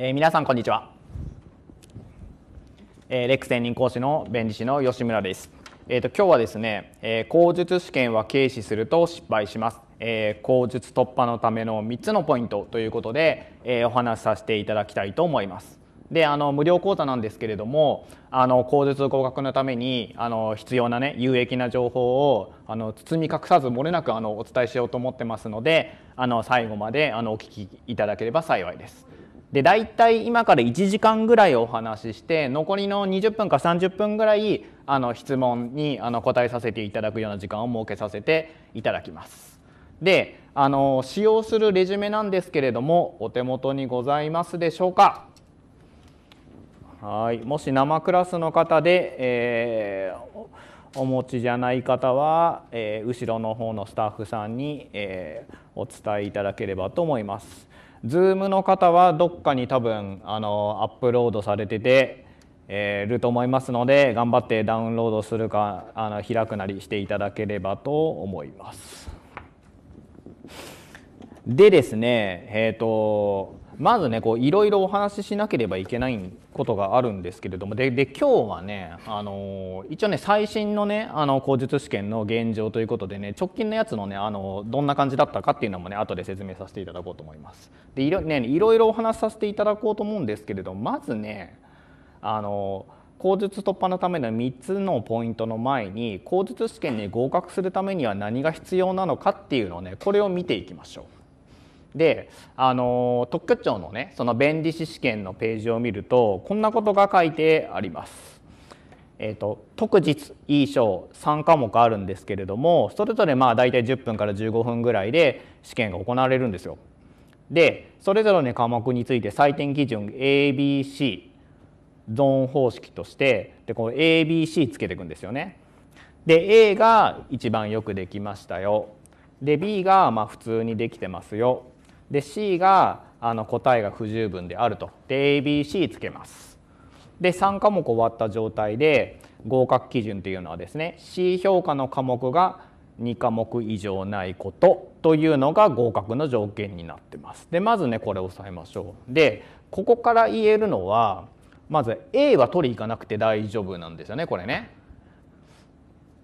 えー、皆さんこんにちは、えー、レック専任講師の弁理士の吉村です、えーと、今日はですね、えー、口述試験は軽視すると失敗します、えー、口述突破のための3つのポイントということで、えー、お話しさせていただきたいと思いますであの無料講座なんですけれどもあの口述合格のためにあの必要なね有益な情報をあの包み隠さずもれなくあのお伝えしようと思ってますのであの最後まであのお聞きいただければ幸いです。で大体今から1時間ぐらいお話しして残りの20分か30分ぐらいあの質問にあの答えさせていただくような時間を設けさせていただきます。であの使用するレジュメなんですけれどもお手元にございますでしょうかはいもし生クラスの方で、えー、お持ちじゃない方は、えー、後ろの方のスタッフさんに、えー、お伝えいただければと思います。Zoom の方はどっかに多分あのアップロードされてて、えー、ると思いますので頑張ってダウンロードするかあの開くなりしていただければと思います。でですねえっ、ー、とまずねこういろいろお話ししなければいけないことがあるんですけれどもでで今日はね、あの一応ね最新のねあの口述試験の現状ということでね直近のやつのね、あのどんな感じだったかっていうのもね後で説明させていただこうと思います。でいろ,、ね、いろいろお話しさせていただこうと思うんですけれどまずね、あの口述突破のための3つのポイントの前に口述試験に合格するためには何が必要なのかっていうのをねこれを見ていきましょう。であの特許庁のねその弁理士試験のページを見るとこんなことが書いてあります。えーと、特実い賞3科目あるんですけれどもそれぞれまあ大体10分から15分ぐらいで試験が行われるんですよ。でそれぞれの科目について採点基準 ABC ゾーン方式としてでこの ABC つけていくんですよね。で A が一番よくできましたよ。で B がまあ普通にできてますよ。で C があの答えが不十分であるとで ABC つけますで3科目終わった状態で合格基準というのはですね C 評価の科目が2科目以上ないことというのが合格の条件になってますでまずねこれを押さえましょうでここから言えるのはまず A は取り行かなくて大丈夫なんですよねこれね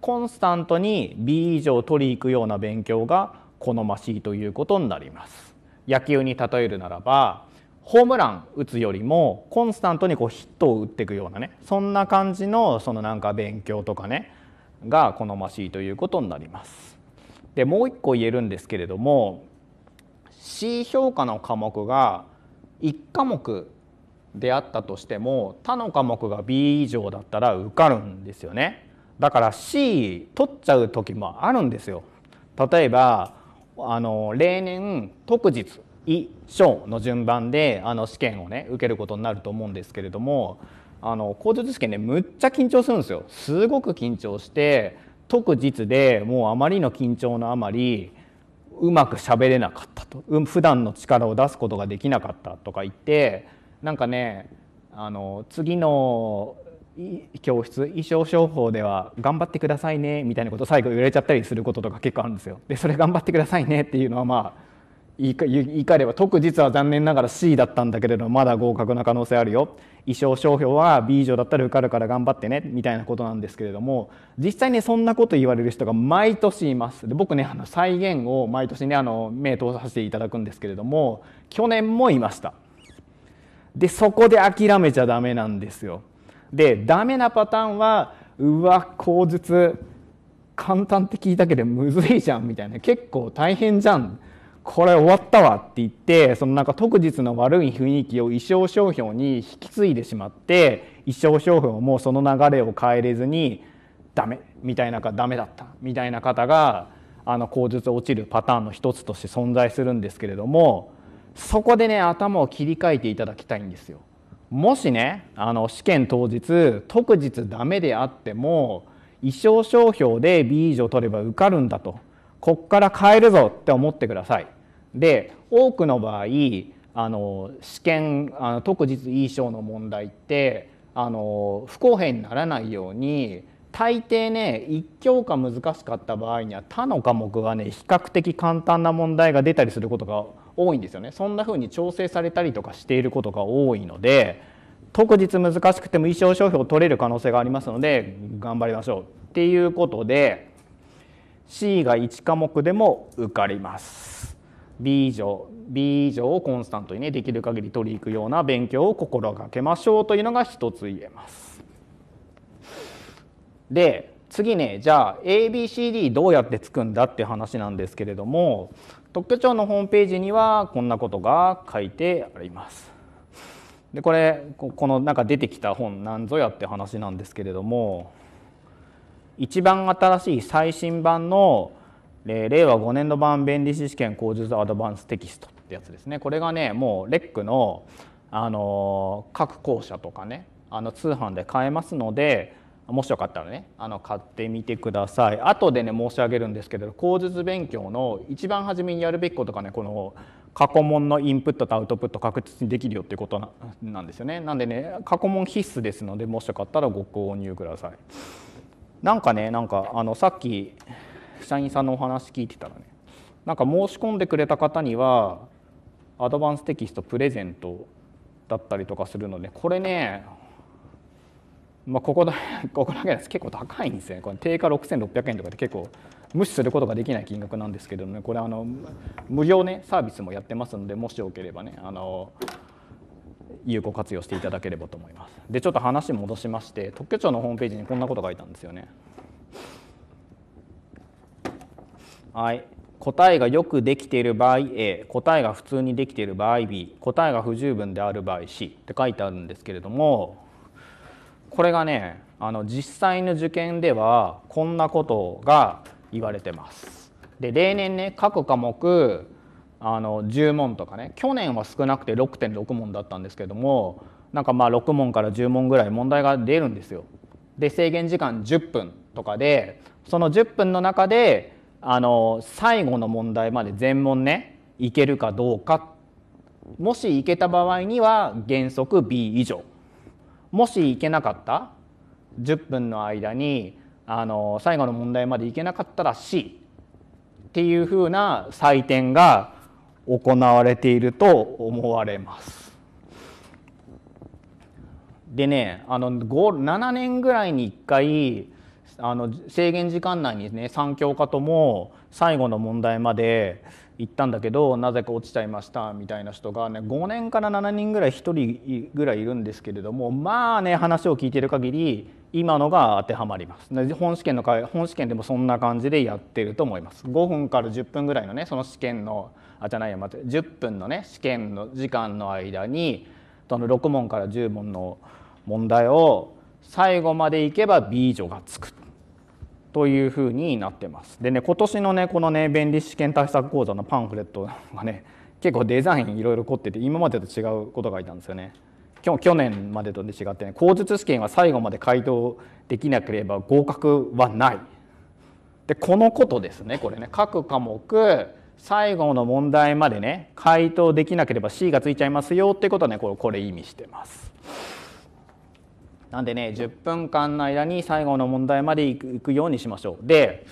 コンスタントに B 以上取り行くような勉強が好ましいということになります野球に例えるならばホームラン打つよりもコンスタントにこうヒットを打っていくようなねそんな感じのそのなんか勉強とかねが好ましいということになります。でもう一個言えるんですけれども C 評価の科目が1科目であったとしても他の科目が B 以上だったら受かるんですよねだから C 取っちゃう時もあるんですよ例えばあの例年特日医小の順番であの試験をね受けることになると思うんですけれどもあの口述試験ねむっちゃ緊張するんですよすごく緊張して特日でもうあまりの緊張のあまりうまく喋れなかったと普段の力を出すことができなかったとか言ってなんかねあの次の教室衣装商法では頑張ってくださいねみたいなことを最後言われちゃったりすることとか結構あるんですよ。でそれ頑張ってくださいねっていうのはまあ言い換えれば特実は残念ながら C だったんだけれどまだ合格な可能性あるよ衣装商標は B 以上だったら受かるから頑張ってねみたいなことなんですけれども実際ねそんなこと言われる人が毎年いますで僕ねあの再現を毎年ねあの目通させていただくんですけれども去年もいましたでそこで諦めちゃダメなんですよでダメなパターンはうわ口述簡単って聞いたけどむずいじゃんみたいな結構大変じゃんこれ終わったわって言ってそのなんか特実の悪い雰囲気を衣装商標に引き継いでしまって衣装商標もその流れを変えれずにダメみたいなかダメだったみたいな方があの口述落ちるパターンの一つとして存在するんですけれどもそこでね頭を切り替えていただきたいんですよ。もしねあの試験当日特日ダメであっても一生商標で B 以上取れば受かるんだとこっから変えるぞって思ってください。で多くの場合あの試験あの特日 E 賞の問題ってあの不公平にならないように大抵ね1教科難しかった場合には他の科目がね比較的簡単な問題が出たりすることが多いんですよねそんな風に調整されたりとかしていることが多いので特実難しくても意装商標を取れる可能性がありますので頑張りましょうっていうことで C が1科目でも受かります B 以上 B 以上をコンスタントにねできる限り取り行くような勉強を心がけましょうというのが一つ言えます。で次ねじゃあ ABCD どうやってつくんだって話なんですけれども特許庁のホームページにはこんなことが書いてあります。でこれこのなんか出てきた本なんぞやって話なんですけれども一番新しい最新版の令和5年度版便利士試験口述アドバンステキストってやつですねこれがねもうレックのあの各校舎とかねあの通販で買えますのでもしよかったらねあの買ってみてください後でね申し上げるんですけど口述勉強の一番初めにやるべきことがねこの過去問のインプットとアウトプット確実にできるよっていうことなんですよねなんでね過去問必須ですのでもしよかったらご購入くださいなんかねなんかあのさっき社員さんのお話聞いてたらねなんか申し込んでくれた方にはアドバンステキストプレゼントだったりとかするのでこれねまあ、ここだ ここだけです結構高いんですよねこれ定価6600円とかで結構無視することができない金額なんですけどねこれあの無料ねサービスもやってますのでもしよければねあの有効活用していただければと思いますでちょっと話戻しまして特許庁のホームページにこんなこと書いたんですよねはい答えがよくできている場合 A 答えが普通にできている場合 B 答えが不十分である場合 C って書いてあるんですけれどもこれがねあの実際の受験ではこんなことが言われてます。で例年ね各科目あの10問とかね去年は少なくて6.6問だったんですけどもなんかまあ6問から10問ぐらい問題が出るんですよ。で制限時間10分とかでその10分の中であの最後の問題まで全問ねいけるかどうかもしいけた場合には原則 B 以上もし行けなかった10分の間にあの最後の問題まで行けなかったら C っていうふうな採点が行われていると思われます。でねあの7年ぐらいに1回あの制限時間内にね3教科とも最後の問題まで行ったんだけどなぜか落ちちゃいましたみたいな人がね5年から7人ぐらい1人ぐらいいるんですけれどもまあね話を聞いてる限り今のが当てはまります本試験の本試験でもそんな感じでやってると思います5分から10分ぐらいのねその試験のあじゃないや待って10分のね試験の時間の間にその6問から10問の問題を最後までいけば B 女がつくというふうになってます。でね今年のねこのね便利試験対策講座のパンフレットがね結構デザインいろいろ凝ってて今までと違うことが書いたんですよね。去年までと違ってね口述試験は最後まで回答できなければ合格はないでこのことですねこれね各科目最後の問題までね回答できなければ C がついちゃいますよってことはねこれこれ意味してます。なんでね10分間の間に最後の問題までいくようにしましょうで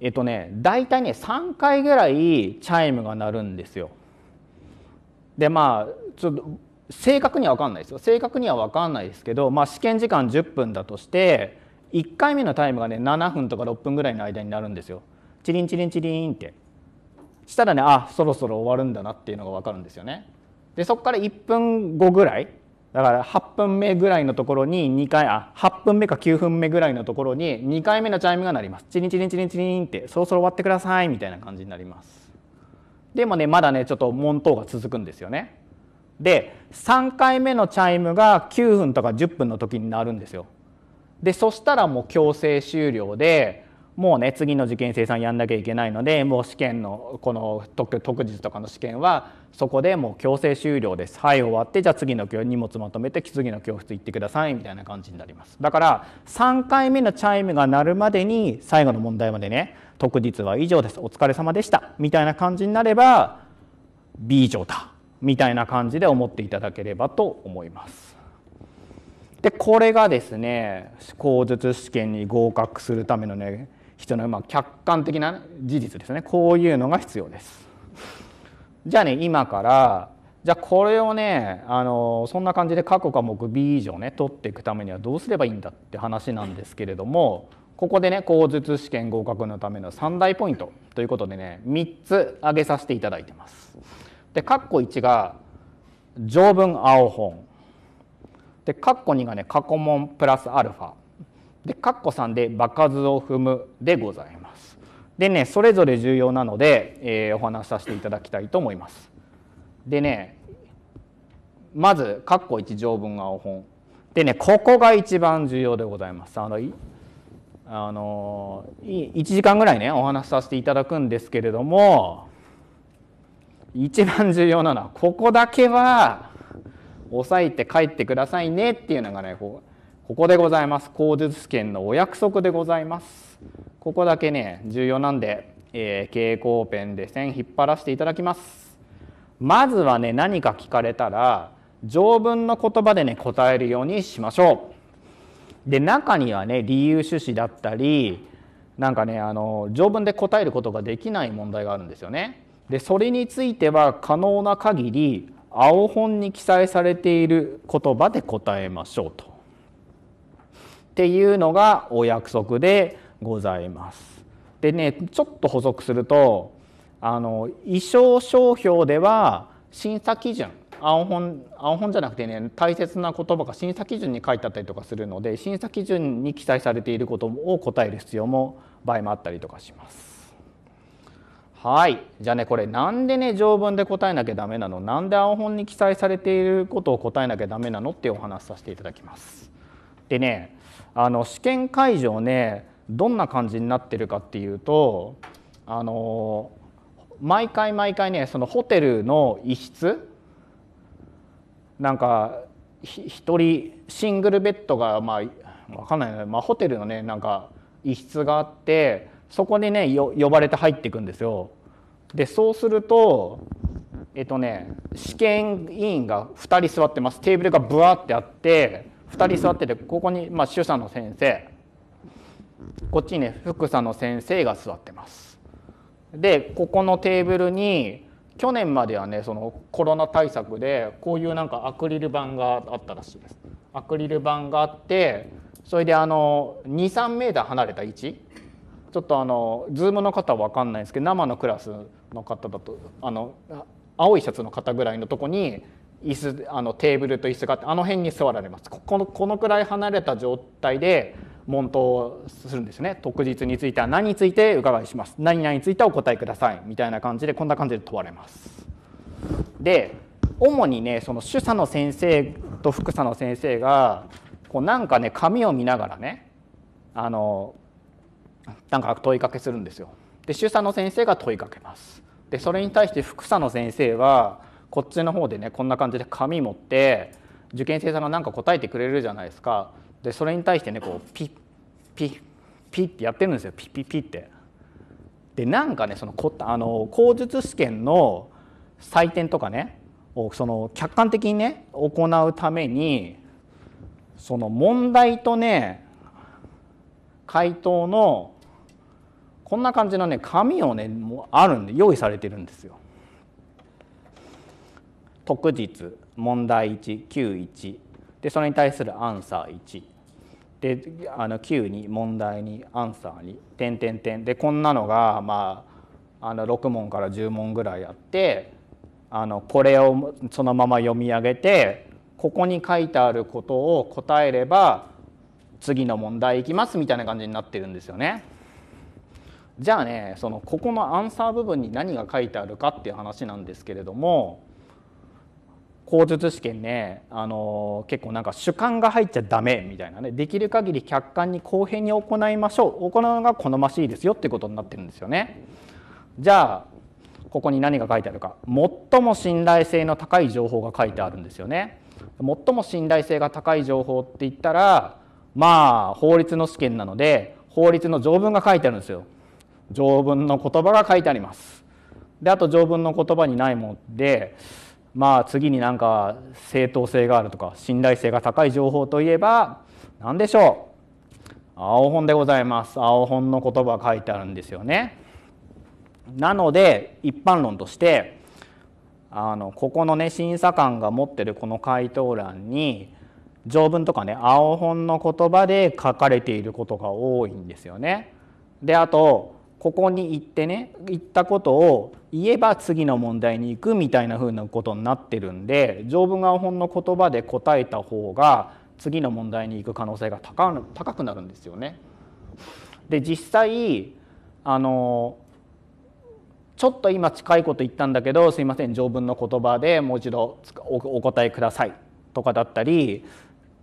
えっとね大体ね3回ぐらいチャイムが鳴るんですよでまあちょっと正確には分かんないですよ正確には分かんないですけど、まあ、試験時間10分だとして1回目のタイムがね7分とか6分ぐらいの間になるんですよチリンチリンチリンってしたらねあそろそろ終わるんだなっていうのが分かるんですよねでそこから1分後ぐらいだから8分目ぐらいのところに2回あ8分目か9分目ぐらいのところに2回目のチャイムが鳴りますチリンチリンチリンチリンってそろそろ終わってくださいみたいな感じになりますでもねまだねちょっと問答が続くんですよねで3回目のチャイムが9分とか10分の時になるんですよでそしたらもう強制終了でもうね次の受験生さんやんなきゃいけないのでもう試験のこの特特日とかの試験はそこでもう強制終了ですはい終わってじゃあ次の教荷物まとめて次の教室行ってくださいみたいな感じになりますだから3回目のチャイムが鳴るまでに最後の問題までね特日は以上ですお疲れ様でしたみたいな感じになれば B 以上だみたいな感じで思っていただければと思いますでこれがですね口述試験に合格するためのね人のま客観的な事実ですねこういうのが必要です。じゃあね今からじゃあこれをねあのそんな感じで過去科目 B 以上ね取っていくためにはどうすればいいんだって話なんですけれどもここでね口述試験合格のための3大ポイントということでね3つ挙げさせていただいてます。で括弧1が条文青本で括弧2がね過去問プラスアルファでカッコ3で場数を踏むでございますでねそれぞれ重要なので、えー、お話しさせていただきたいと思いますでねまずカッコ1条文がお本でねここが一番重要でございますあのあの1時間ぐらいねお話しさせていただくんですけれども一番重要なのはここだけは押さえて帰ってくださいねっていうのがねこうここでございます口述権のお約束でございますここだけね重要なんで、えー、蛍光ペンで線引っ張らせていただきますまずはね何か聞かれたら条文の言葉でね答えるようにしましょうで中にはね理由趣旨だったりなんかねあの条文で答えることができない問題があるんですよねでそれについては可能な限り青本に記載されている言葉で答えましょうとっていうのがお約束でございます。でねちょっと補足するとあの衣装商標では審査基準青本青本じゃなくてね大切な言葉が審査基準に書いてあったりとかするので審査基準に記載されていることを答える必要も場合もあったりとかします。はいじゃあねこれなんでね条文で答えなきゃダメなのなんで青本に記載されていることを答えなきゃダメなのってお話しさせていただきます。でねあの試験会場ねどんな感じになってるかっていうとあの毎回毎回ねそのホテルの一室なんか1人シングルベッドがまあ分かんないまあ、ホテルのねなんか一室があってそこにね呼ばれて入っていくんですよ。でそうするとえっとね試験委員が2人座ってますテーブルがブワーってあって2人座っててここに、まあ、主査の先生こっちにね副査の先生が座ってます。でここのテーブルに去年まではねそのコロナ対策でこういうなんかアクリル板があったらしいです。アクリル板があってそれであの23メーター離れた位置ちょっとあのズームの方は分かんないんですけど生のクラスの方だとあの青いシャツの方ぐらいのとこに椅子あのテーブルと椅子があってあの辺に座られますこのこのくらい離れた状態で問答するんですね特日については何について伺いします何々についてはお答えくださいみたいな感じでこんな感じで問われますで主にねその主査の先生と副査の先生がこうなんかね紙を見ながらねあのなんか問いかけするんですよで主査の先生が問いかけますでそれに対して副査の先生はこっちの方でねこんな感じで紙持って受験生さんが何か答えてくれるじゃないですかでそれに対してねこうピッピッピッってやってるんですよピッピッピッって。でなんかねそのこあの口述試験の採点とかねをその客観的にね行うためにその問題とね回答のこんな感じのね紙をねもあるんで用意されてるんですよ。特実問題191でそれに対するアンサー1であの9に問題2アンサーに点点点でこんなのがまああの6問から10問ぐらいあってあのこれをそのまま読み上げてここに書いてあることを答えれば次の問題いきますみたいな感じになってるんですよね。じゃあねそのここのアンサー部分に何が書いてあるかっていう話なんですけれども口述試験ねあの結構なんか主観が入っちゃダメみたいなねできる限り客観に公平に行いましょう行うのが好ましいですよってことになってるんですよね。じゃあここに何が書いてあるか最も信頼性の高い情報が書いてあるんですよね。最も信頼性が高い情報って言ったらまあ法律の試験なので法律の条文が書いてあるんですよ。条文の言葉が書いてあります。であと条文の言葉にないものでまあ次になんか正当性があるとか信頼性が高い情報といえば何でしょう青本でございます青本の言葉書いてあるんですよねなので一般論としてあのここのね審査官が持ってるこの回答欄に条文とかね青本の言葉で書かれていることが多いんですよねであとここに行ってね行ったことを言えば次の問題に行くみたいな風なことになってるんで条文が本の言葉で答えた方が次の問題に行く可能性が高くなるんですよね。で実際あのちょっと今近いこと言ったんだけどすいません条文の言葉でもう一度お答えくださいとかだったり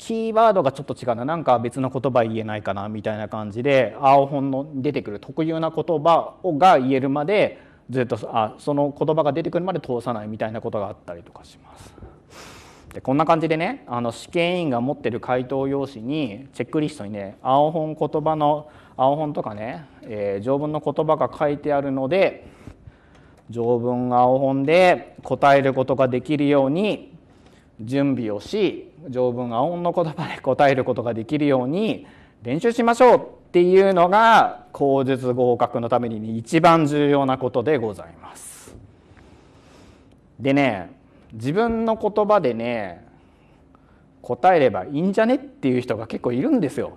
キーワードがちょっと違うななんか別の言葉言えないかなみたいな感じで青本の出てくる特有な言葉をが言えるまでずっとあその言葉が出てくるまで通さないみたいなことがあったりとかします。でこんな感じでねあの試験委員が持ってる回答用紙にチェックリストにね青本言葉の青本とかね、えー、条文の言葉が書いてあるので条文青本で答えることができるように準備をし条文が音の言葉で答えることができるように練習しましょうっていうのが口述合格のために一番重要なことでございます。でね自分の言葉でね答えればいいんじゃねっていう人が結構いるんですよ。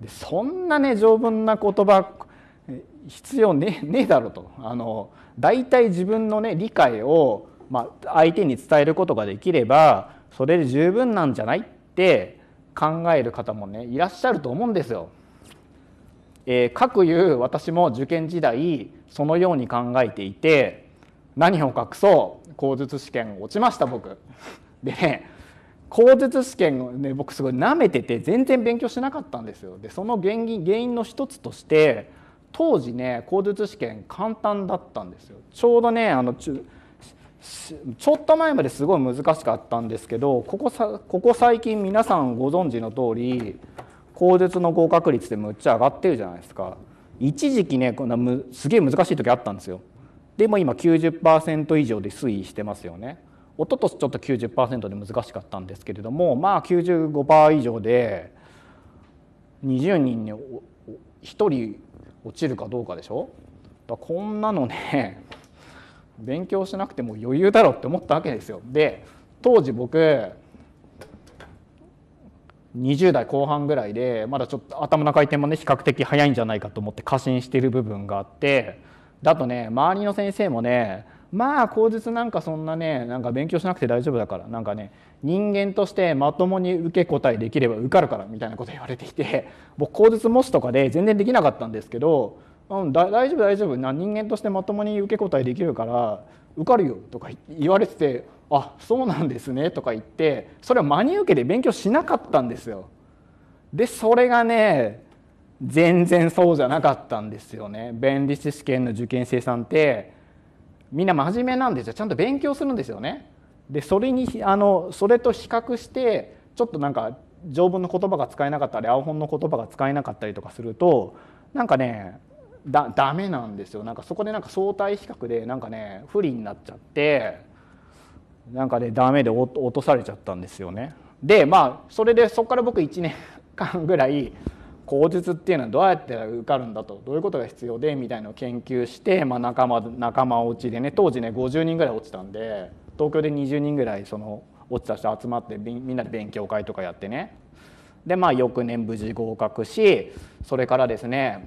でそんなね条文な言葉必要ねねえだろとあの大体自分のね理解をまあ、相手に伝えることができればそれで十分なんじゃないって考える方もねいらっしゃると思うんですよ。えー、かくいう私も受験時代そのように考えていて何を隠そう口述試験落ちました僕。でね口述試験をね僕すごい舐めてて全然勉強しなかったんですよ。でその原因原因の一つとして当時ね口述試験簡単だったんですよ。ちょうどねあの中ちょっと前まですごい難しかったんですけどここさここ最近皆さんご存知の通り口述の合格率ってむっちゃ上がってるじゃないですか一時期ねこんなむすげえ難しい時あったんですよでも今90%以上で推移してますよね一昨年ちょっと90%で難しかったんですけれどもまあ95%以上で20人に1人落ちるかどうかでしょこんなのね勉強しなくても余裕だろって思ったわけですよ。で当時僕20代後半ぐらいでまだちょっと頭の回転もね比較的早いんじゃないかと思って過信してる部分があってだとね周りの先生もねまあ口実なんかそんなねなんか勉強しなくて大丈夫だからなんかね人間としてまともに受け答えできれば受かるからみたいなこと言われていて僕口実模試とかで全然できなかったんですけどうん大丈夫大丈夫な人間としてまともに受け答えできるから受かるよとか言われててあそうなんですねとか言ってそれは真に受けて勉強しなかったんですよ。でそれがね全然そうじゃなかったんですよね。弁理士試験の受験生さんってみんな真面目なんですよちゃんと勉強するんですよね。でそれにあのそれと比較してちょっとなんか条文の言葉が使えなかったり青本の言葉が使えなかったりとかするとなんかねだダメなんですよなんかそこでなんか相対比較でなんかね不利になっちゃってなんかねダメで落とされちゃったんですよね。でまあそれでそこから僕1年間ぐらい口述っていうのはどうやって受かるんだとどういうことが必要でみたいなのを研究して、まあ、仲間仲間落ちでね当時ね50人ぐらい落ちたんで東京で20人ぐらいその落ちた人集まってみんなで勉強会とかやってねでまあ翌年無事合格しそれからですね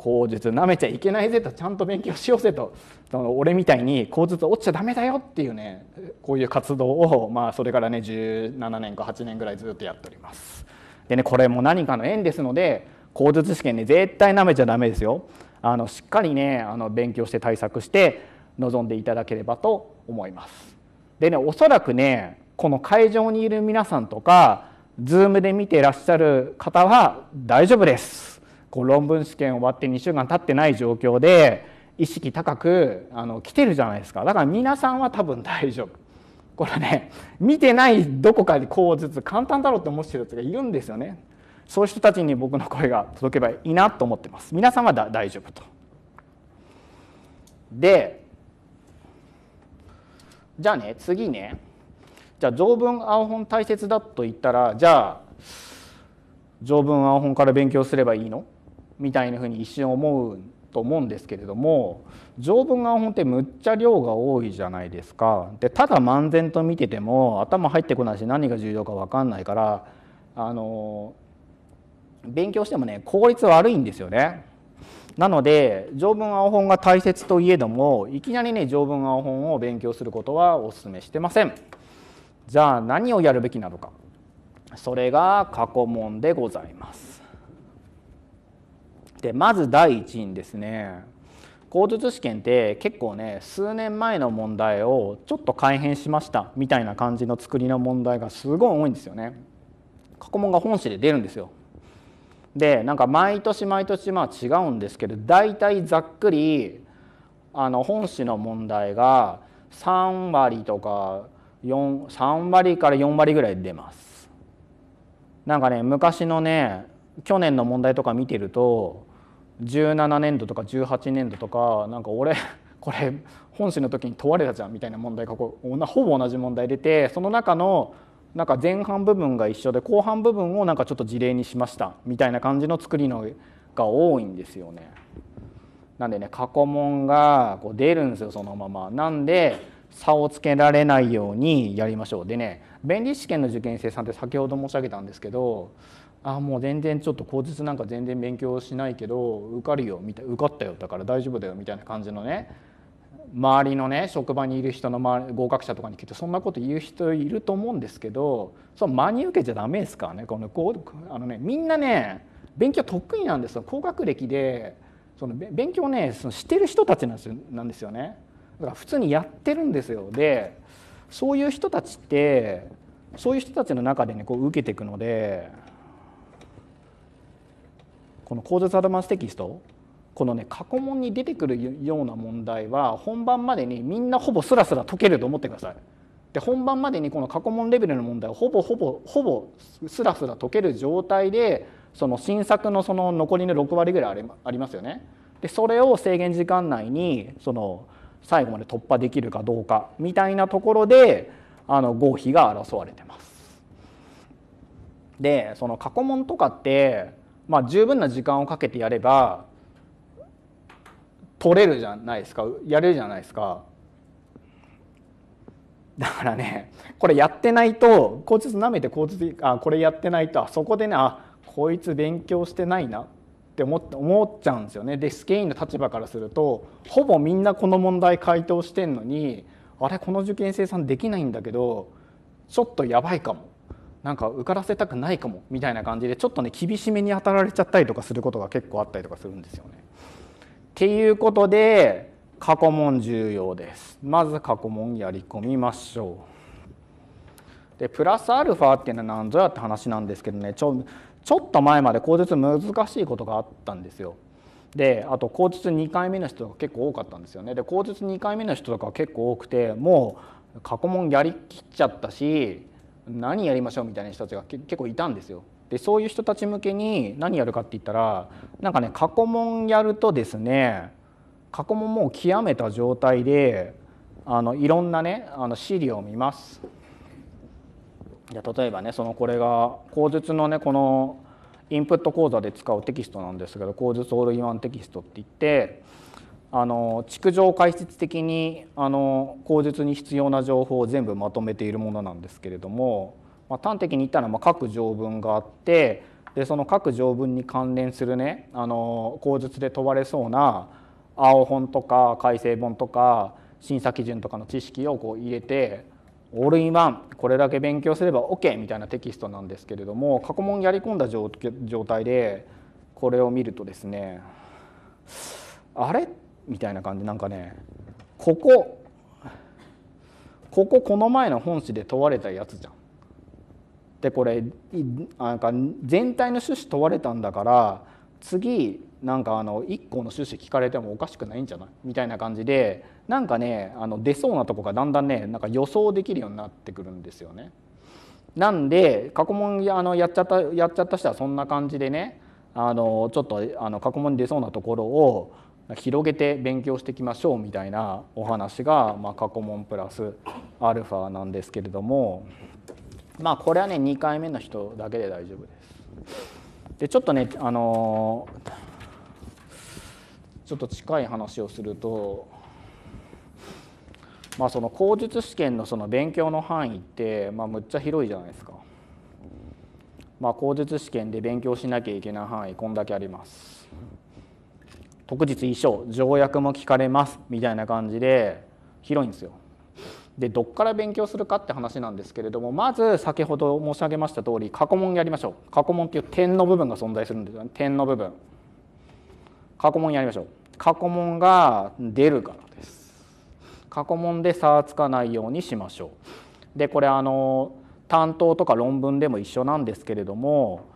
口述なめちゃいけないぜとちゃんと勉強しようぜとその俺みたいに口述落ちちゃダメだよっていうねこういう活動を、まあ、それからね17年か8年ぐらいずっとやっております。でねこれも何かの縁ですので口述試験ね絶対なめちゃダメですよ。あのしっかりねあの勉強して対策して臨んでいただければと思います。でねおそらくねこの会場にいる皆さんとか Zoom で見ていらっしゃる方は大丈夫です。こう論文試験終わって2週間経ってない状況で意識高くあの来てるじゃないですかだから皆さんは多分大丈夫これね見てないどこかにこうずつ簡単だろうって思ってるやつがいるんですよねそういう人たちに僕の声が届けばいいなと思ってます皆さんは大丈夫とでじゃあね次ねじゃあ条文青本大切だと言ったらじゃあ条文青本から勉強すればいいのみたいなふうに一瞬思うと思うんですけれども条文が本ってむっちゃ量が多いじゃないですかでただ漫然と見てても頭入ってこないし何が重要か分かんないからあの勉強してもね効率悪いんですよね。なので条文青本が大切といえどもいきなりね条文青本を勉強することはお勧めしてません。じゃあ何をやるべきなのかそれが過去問でございます。でまず第一にですね高術試験って結構ね数年前の問題をちょっと改変しましたみたいな感じの作りの問題がすごい多いんですよね。過去問が本誌で出るんですよでなんか毎年毎年まあ違うんですけど大体ざっくりあの本誌の問題が3割とか3割から4割ぐらい出ます。なんかね昔のね去年の問題とか見てると17年度とか18年度とかなんか俺 これ本誌の時に問われたじゃんみたいな問題がこうほぼ同じ問題出てその中のなんか前半部分が一緒で後半部分をなんかちょっと事例にしましたみたいな感じの作りのが多いんですよね。なんでね過去問がこう出るんですよそのまま。なんで差をつけられないようにやりましょう。でね便利試験の受験生さんって先ほど申し上げたんですけどあもう全然ちょっと口実なんか全然勉強しないけど受かるよみたい受かったよだから大丈夫だよみたいな感じのね周りのね職場にいる人の周り合格者とかに聞いてそんなこと言う人いると思うんですけどその真に受けちゃダメですからねこのこうあのねみんなね勉強得意なんですよ高学歴でその勉強ねそのしてる人たちなんですよなんですよねだから普通にやってるんですよでそういう人たちってそういう人たちの中でねこう受けていくのでこの「口述アドバンステキスト」このね過去問に出てくるような問題は本番までにみんなほぼスラスラ解けると思ってください。で本番までにこの過去問レベルの問題をほぼほぼほぼスラスラ解ける状態でその新作のその残りの6割ぐらいありますよね。でそれを制限時間内にその最後まで突破できるかどうかみたいなところであの合否が争われてます。でその過去問とかってまあ、十分な時間をかけてやれば取れるじゃないですかやれるじゃないですかだからねこれやってないとこいつなめてこつあこれやってないとあそこでねあこいつ勉強してないなって思っ思っちゃうんですよねでスケインの立場からするとほぼみんなこの問題回答してんのにあれこの受験生さんできないんだけどちょっとやばいかもなんか受からせたくないかもみたいな感じでちょっとね厳しめに当たられちゃったりとかすることが結構あったりとかするんですよね。っていうことで過去問重要です。まず過去問やり込みましょう。でプラスアルファっていうのは何ぞやって話なんですけどねちょちょっと前まで口述難しいことがあったんですよ。であと口述2回目の人が結構多かったんですよね。で口述2回目の人とか結構多くてもう過去問やりきっちゃったし何やりましょうみたいな人たちが結構いたんですよ。でそういう人たち向けに何やるかって言ったらなんかね過去問やるとですね過去問もう極めた状態であのいろんなねあの資料を見ます。じゃ例えばねそのこれが口述のねこのインプット講座で使うテキストなんですけど口述オールインワンテキストって言ってあの築城解説的にあの口述に必要な情報を全部まとめているものなんですけれども、まあ、端的に言ったらまあ各条文があってでその各条文に関連するねあの口述で問われそうな青本とか改正本とか審査基準とかの知識をこう入れてオールインワンこれだけ勉強すれば OK みたいなテキストなんですけれども過去問やり込んだ状態でこれを見るとですねあれみたいな感じなんかねこここここの前の本誌で問われたやつじゃん。でこれなんか全体の趣旨問われたんだから次なんかあの1個の趣旨聞かれてもおかしくないんじゃないみたいな感じでなんかねあの出そうなとこがだんだんねなんか予想できるようになってくるんですよね。なんで過去問あのやっちゃったやっちゃった人はそんな感じでねあのちょっとあの過去問に出そうなところを広げて勉強していきましょうみたいなお話が、まあ、過去問プラスアルファなんですけれども、まあ、これはね2回目の人だけで大丈夫です。でちょっとねあのちょっと近い話をすると、まあ、その口述試験のその勉強の範囲って、まあ、むっちゃ広いじゃないですか。まあ、口述試験で勉強しなきゃいけない範囲こんだけあります。特日衣装条約も聞かれますみたいな感じで広いんですよ。でどっから勉強するかって話なんですけれどもまず先ほど申し上げました通り過去問やりましょう過去問っていう点の部分が存在するんですよね点の部分過去問やりましょう過去問が出るからです過去問で差はつかないようにしましょうでこれあの担当とか論文でも一緒なんですけれども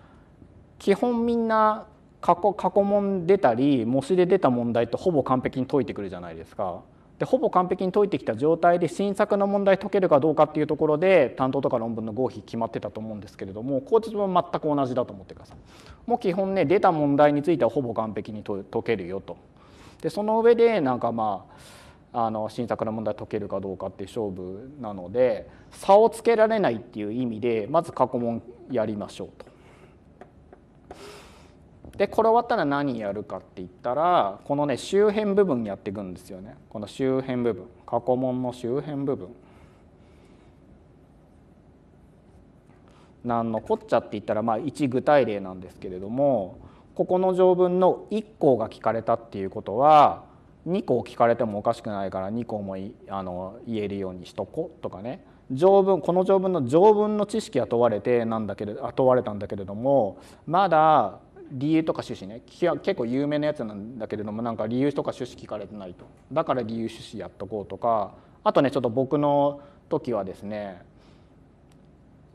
基本みんな過去過去問出たり模試で出た問題ってほぼ完璧に解いてくるじゃないですか。でほぼ完璧に解いてきた状態で新作の問題解けるかどうかっていうところで担当とか論文の合否決まってたと思うんですけれども口述も全く同じだと思ってください。もう基本ね出た問題についてはほぼ完璧に解けるよと。でその上でなんかまああの新作の問題解けるかどうかっていう勝負なので差をつけられないっていう意味でまず過去問やりましょうと。でこれ終わったら何やるかって言ったらこのね周辺部分やっていくんですよねこの周辺部分過去問の周辺部分何のこっちゃって言ったらまあ一具体例なんですけれどもここの条文の1項が聞かれたっていうことは2項聞かれてもおかしくないから2項もあの言えるようにしとことかね条文この条文の条文の知識は問われてなんだけれ問われたんだけれどもまだ理由とか趣旨ね結構有名なやつなんだけれどもなんか理由とか趣旨聞かれてないとだから理由趣旨やっとこうとかあとねちょっと僕の時はですね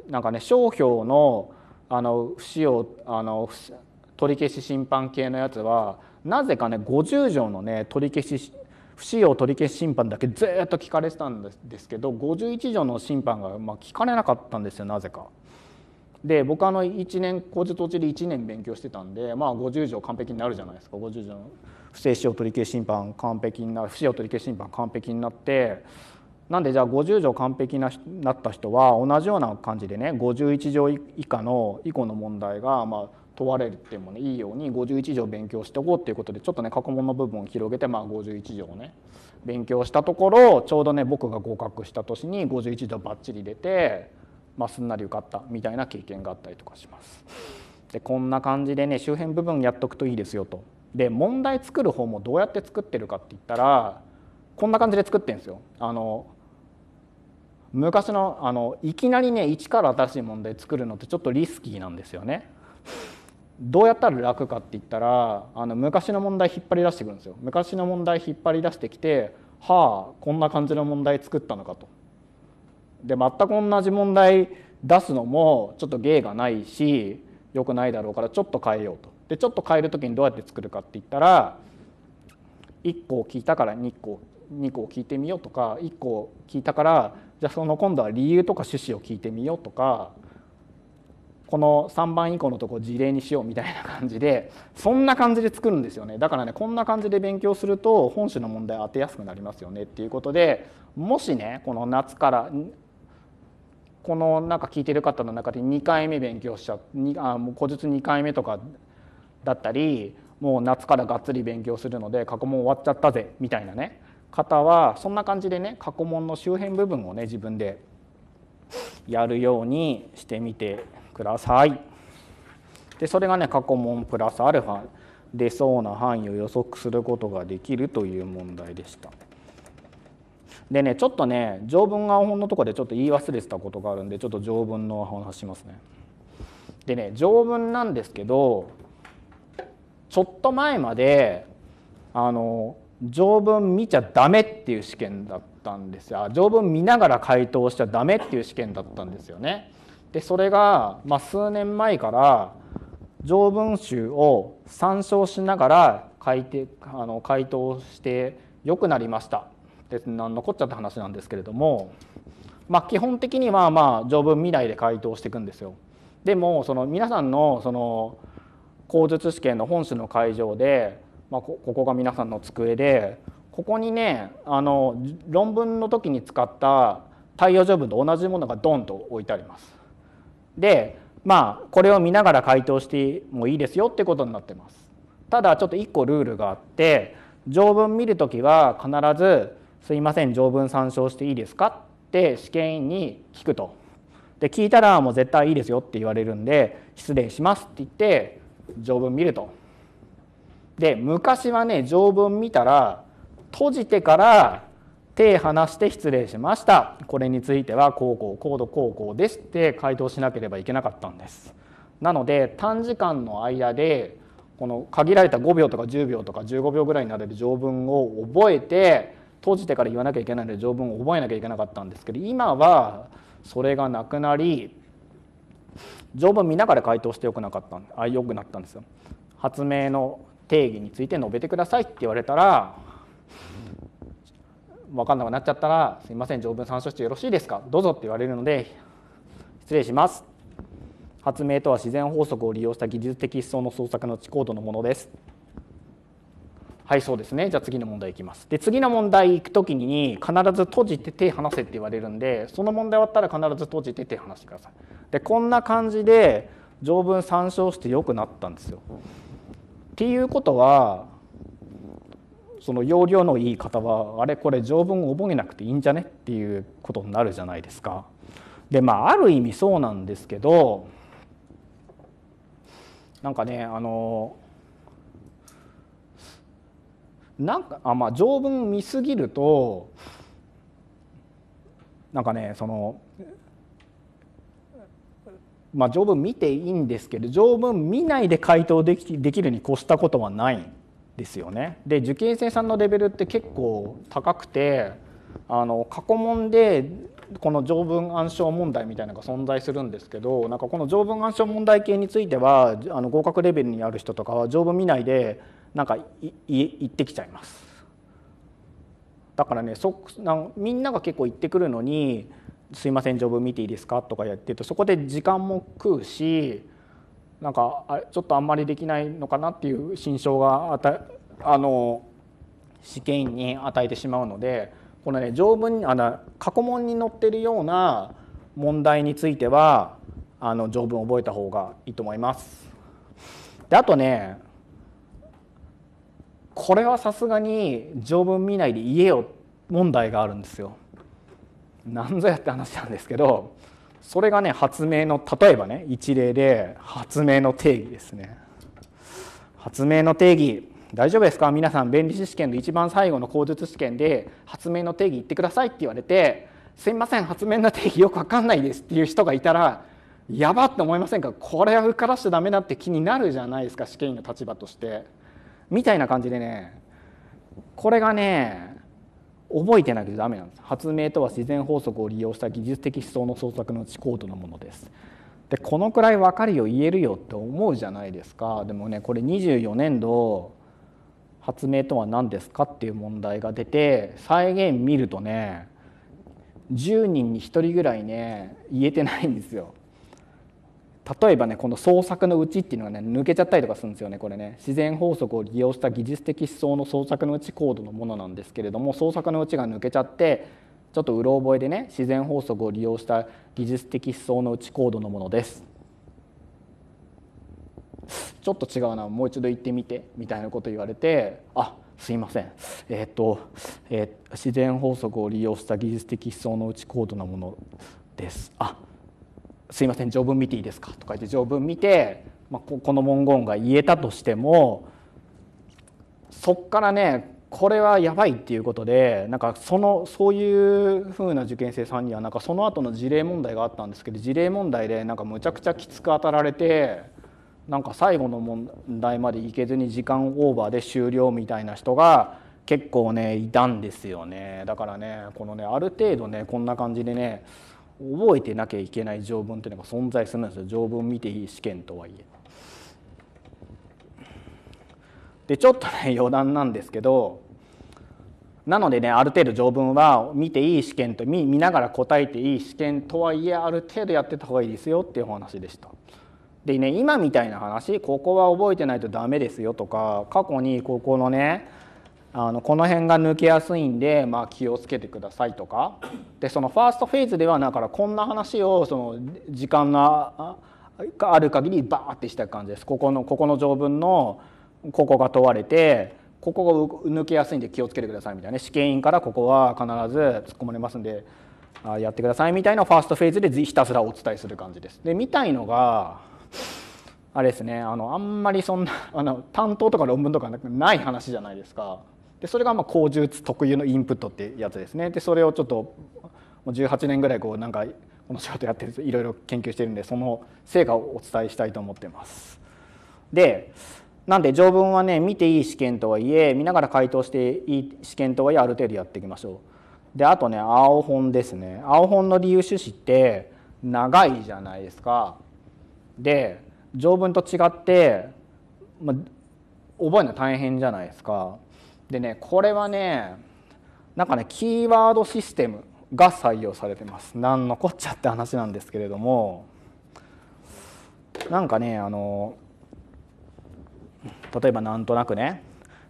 なんかね商標のあの不使用あの取り消し審判系のやつはなぜかね50条のね取り消し不使用取り消し審判だけずっと聞かれてたんですけど51条の審判がまあ聞かれなかったんですよなぜか。で僕あの1年工事途中で1年勉強してたんで、まあ、50条完璧になるじゃないですか50条の不正使用取消審判完璧になる不使用取消審判完璧になってなんでじゃあ50条完璧ななった人は同じような感じでね51条以下の以降の問題がまあ問われるってもねいいように51条勉強しておこうっていうことでちょっとね過去問の部分を広げてまあ51条をね勉強したところちょうどね僕が合格した年に51条ばっちり出て。まあ、すんなり受かったみたいな経験があったりとかします。でこんな感じでね周辺部分やっとくといいですよと。で問題作る方もどうやって作ってるかって言ったらこんな感じで作ってんですよ。あの昔のあのいきなりね一から新しい問題作るのってちょっとリスキーなんですよね。どうやったら楽かって言ったらあの昔の問題引っ張り出してくるんですよ。昔の問題引っ張り出してきてはあこんな感じの問題作ったのかと。で全く同じ問題出すのもちょっと芸がないし良くないだろうからちょっと変えようと。でちょっと変える時にどうやって作るかって言ったら1個聞いたから2個2個聞いてみようとか1個聞いたからじゃあその今度は理由とか趣旨を聞いてみようとかこの3番以降のとこ事例にしようみたいな感じでそんな感じで作るんですよねだからねこんな感じで勉強すると本種の問題当てやすくなりますよねっていうことでもしねこの夏からこのなんか聞いてる方の中で2回目勉強しちゃあもう小術2回目とかだったりもう夏からがっつり勉強するので過去問終わっちゃったぜみたいなね方はそんな感じでね過去問の周辺部分をね自分でやるようにしてみてください。でそれがね過去問プラスアルファ出そうな範囲を予測することができるという問題でした。でねちょっとね条文が本のとこでちょっと言い忘れてたことがあるんでちょっと条文の話しますね。でね条文なんですけどちょっと前まであの条文見ちゃダメっていう試験だったんですよ条文見ながら回答しちゃダメっていう試験だったんですよね。でそれが、まあ、数年前から条文集を参照しながら書いてあの回答して良くなりましたで残っちゃった話なんですけれども、まあ、基本的にはまあ条文未来で回答していくんですよ。でもその皆さんのその口述試験の本州の会場で、まあ、ここが皆さんの机でここにねあの論文の時に使った対応条文と同じものがドンと置いてあります。でまあこれを見ながら回答してもいいですよってことになってます。ただちょっと1個ルールがあって条文見るきは必ず「すいません条文参照していいですか?」って試験員に聞くと。で聞いたらもう絶対いいですよって言われるんで「失礼します」って言って条文見ると。で昔はね条文見たら閉じてから手離して失礼しましたこれについてはこうこうこうとこうこうですって回答しなければいけなかったんですなので短時間の間でこの限られた5秒とか10秒とか15秒ぐらいになれる条文を覚えて閉じてから言わなきゃいけないので条文を覚えなきゃいけなかったんですけど今はそれがなくなり条文見ながら回答してよくなかったんあよくなったんですよ。発明の定義について述べてくださいって言われたら分かんなくなっちゃったら「すいません条文参照してよろしいですかどうぞ」って言われるので「失礼します」発明とは自然法則を利用した技術的思想の創作の知高度のものです。はいそうですねじゃあ次の問題いきますで次の問題行く時に必ず閉じて手離せって言われるんでその問題終わったら必ず閉じて手離してくださいでこんな感じで条文参照して良くなったんですよっていうことはその要領のいい方はあれこれ条文を覚えなくていいんじゃねっていうことになるじゃないですかでまあある意味そうなんですけどなんかねあのなんかあまあ条文見すぎるとなんかねそのまあ条文見ていいんですけど条文見ないで回答できできるに越したことはないんですよね。で受験生さんのレベルって結構高くてあの過去問でこの条文暗証問題みたいなのが存在するんですけどなんかこの条文暗証問題系についてはあの合格レベルにある人とかは条文見ないでなんか行ってきちゃいます。だからねそなんみんなが結構行ってくるのに「すいませんジョブ見ていいですか?」とかやってるとそこで時間も食うしなんかあちょっとあんまりできないのかなっていう心象があたあの試験に与えてしまうのでこのね条文あの過去問に載ってるような問題についてはあの条文を覚えた方がいいと思います。であとねこれはさすがに条文見ないで言えよ問題があるんですよ。なんぞやって話なんですけどそれがね発明の例えばね一例で発明の定義ですね。発明の定義大丈夫ですか皆さん弁理士試験の一番最後の口述試験で発明の定義言ってくださいって言われてすいません発明の定義よく分かんないですっていう人がいたらやばって思いませんかこれは受からしちゃダメだって気になるじゃないですか試験員の立場として。みたいな感じでねこれがね覚えてなきゃダメなんです発明とは自然法則を利用した技術的思想の創作の高度なものですでこのくらい分かるよ言えるよって思うじゃないですかでもねこれ24年度発明とは何ですかっていう問題が出て再現見るとね10人に1人ぐらいね言えてないんですよ例えばねこの創作のうちっていうのがね抜けちゃったりとかするんですよねこれね自然法則を利用した技術的思想の創作のうち高度のものなんですけれども創作のうちが抜けちゃってちょっとうろ覚えでね自然法則を利用した技術的思想のうち高度のものですちょっと違うなもう一度言ってみてみたいなこと言われてあすいませんえー、っと、えー、自然法則を利用した技術的思想のうち高度のものですあすいません条文見ていいですか」とか言って条文見て、まあ、この文言が言えたとしてもそっからねこれはやばいっていうことでなんかそのそういうふうな受験生さんにはなんかその後の事例問題があったんですけど事例問題でなんかむちゃくちゃきつく当たられてなんか最後の問題までいけずに時間オーバーで終了みたいな人が結構ねいたんですよねだからねこのねある程度ねこんな感じでね覚えてなきゃいけない条文というのが存在するんですよ条文見ていい試験とはいえ。でちょっとね 余談なんですけどなのでねある程度条文は見ていい試験と見見ながら答えていい試験とはいえある程度やってた方がいいですよっていうお話でした。でね今みたいな話ここは覚えてないと駄目ですよとか過去に高校のねあのこの辺が抜けやすいんで、まあ、気をつけてくださいとかでそのファーストフェーズではだからこんな話をその時間がある限りバーってした感じですここのここの条文のここが問われてここが抜けやすいんで気をつけてくださいみたいな、ね、試験員からここは必ず突っ込まれますんでやってくださいみたいなファーストフェーズでひたすらお伝えする感じです。で見たいのがあれですねあのあんまりそんなあの担当とか論文とかない話じゃないですか。でそれがまあ口述特有のインプットってやつですねでそれをちょっと18年ぐらいこうなんかこの仕事やってるいろいろ研究してるんでその成果をお伝えしたいと思ってます。でなんで条文はね見ていい試験とはいえ見ながら回答していい試験とはいえある程度やっていきましょう。であとね青本ですね青本の理由趣旨って長いじゃないですか。で条文と違って、まあ、覚えるの大変じゃないですか。でねこれはねなんかねキーワードシステムが採用されてます何のこっちゃって話なんですけれどもなんかねあの例えばなんとなくね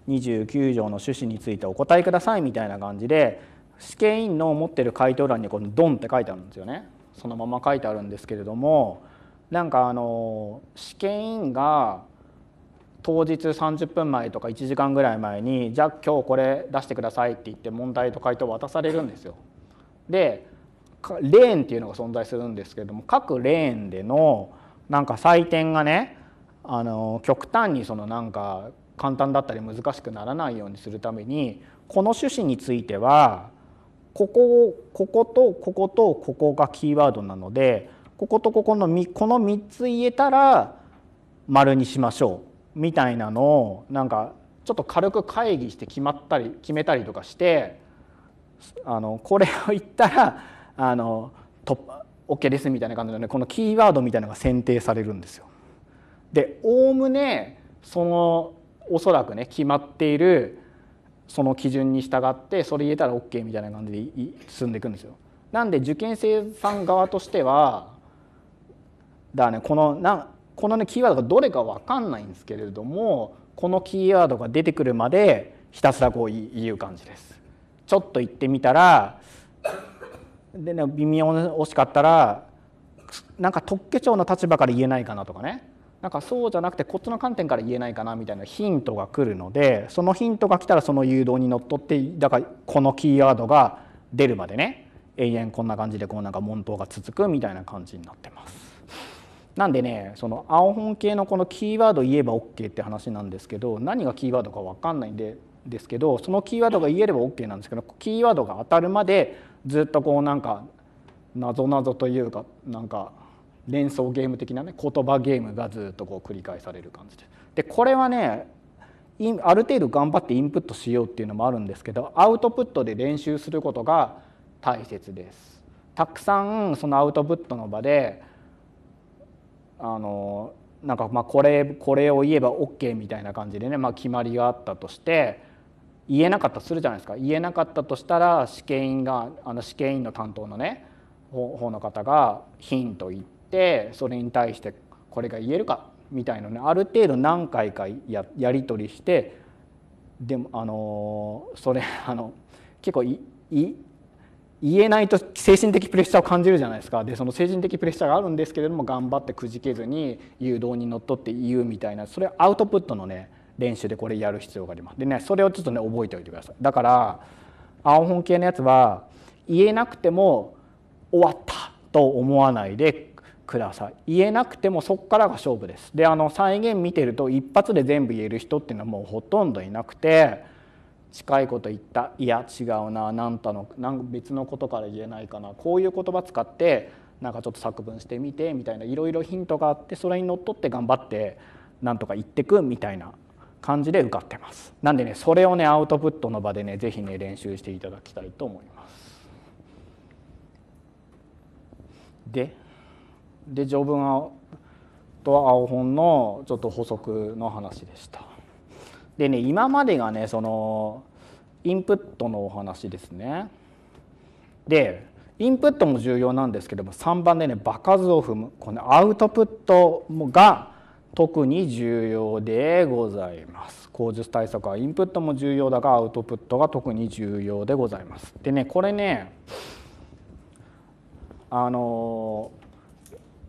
29条の趣旨についてお答えくださいみたいな感じで試験員の持ってる回答欄にこの「ドン」って書いてあるんですよねそのまま書いてあるんですけれどもなんかあの試験員が当日30分前とか1時間ぐらい前に「じゃあ今日これ出してください」って言って問題と回答を渡されるんですよ。でレーンっていうのが存在するんですけれども各レーンでのなんか採点がねあの極端にそのなんか簡単だったり難しくならないようにするためにこの趣旨についてはここをこことこことここがキーワードなのでこことここのこの3つ言えたら丸にしましょうみたいなのをなんかちょっと軽く会議して決まったり決めたりとかしてあのこれを言ったらあのと OK ですみたいな感じで、ね、このキーワードみたいなのが選定されるんですよ。でおおむねそのおそらくね決まっているその基準に従ってそれ言えたら OK みたいな感じで進んでいくんですよ。なんで受験生さん側としてはだからねこのなこのねキーワードがどれか分かんないんですけれどもこのキーワードが出てくるまでひたすらこう言う感じです。ちょっと言ってみたらでね微妙に惜しかったらなんか特許庁の立場から言えないかなとかねなんかそうじゃなくてこっちの観点から言えないかなみたいなヒントが来るのでそのヒントが来たらその誘導にのっとってだからこのキーワードが出るまでね永遠こんな感じでこうなんか問答が続くみたいな感じになってます。なんでねその青本系のこのキーワード言えば OK って話なんですけど何がキーワードか分かんないんでですけどそのキーワードが言えれば OK なんですけどキーワードが当たるまでずっとこうなんかなぞなぞというかなんか連想ゲーム的なね言葉ゲームがずっとこう繰り返される感じででこれはねある程度頑張ってインプットしようっていうのもあるんですけどアウトプットで練習することが大切ですたくさんそのアウトプットの場であのなんかまあこれこれを言えば OK みたいな感じでね、まあ、決まりがあったとして言えなかったとするじゃないですか言えなかったとしたら試験員があの試験員の担当のね方の方がヒント言ってそれに対してこれが言えるかみたいなねある程度何回かややり取りしてでもあのそれあの結構いい言えないと精神的プレッシャーを感じるじゃないですかでその精神的プレッシャーがあるんですけれども頑張ってくじけずに誘導にのっとって言うみたいなそれアウトプットのね練習でこれやる必要がありますでねそれをちょっとね覚えておいてくださいだから青本系のやつは言えなくても終わったと思わないでください言えなくてもそこからが勝負ですであの再現見てると一発で全部言える人っていうのはもうほとんどいなくて近いこと言ったいや違うな何たのなん別のことから言えないかなこういう言葉使ってなんかちょっと作文してみてみたいないろいろヒントがあってそれにのっとって頑張ってなんとか言ってくみたいな感じで受かってます。なんでねそれをねアウトプットの場でね是非ね練習していただきたいと思います。でで序文と青本のちょっと補足の話でした。でね今までがねそのインプットのお話ですね。でインプットも重要なんですけども3番でね場数を踏むこのアウトプットが特に重要でございます。口述対策はインプットも重要だがアウトプットが特に重要でございます。でねこれねあの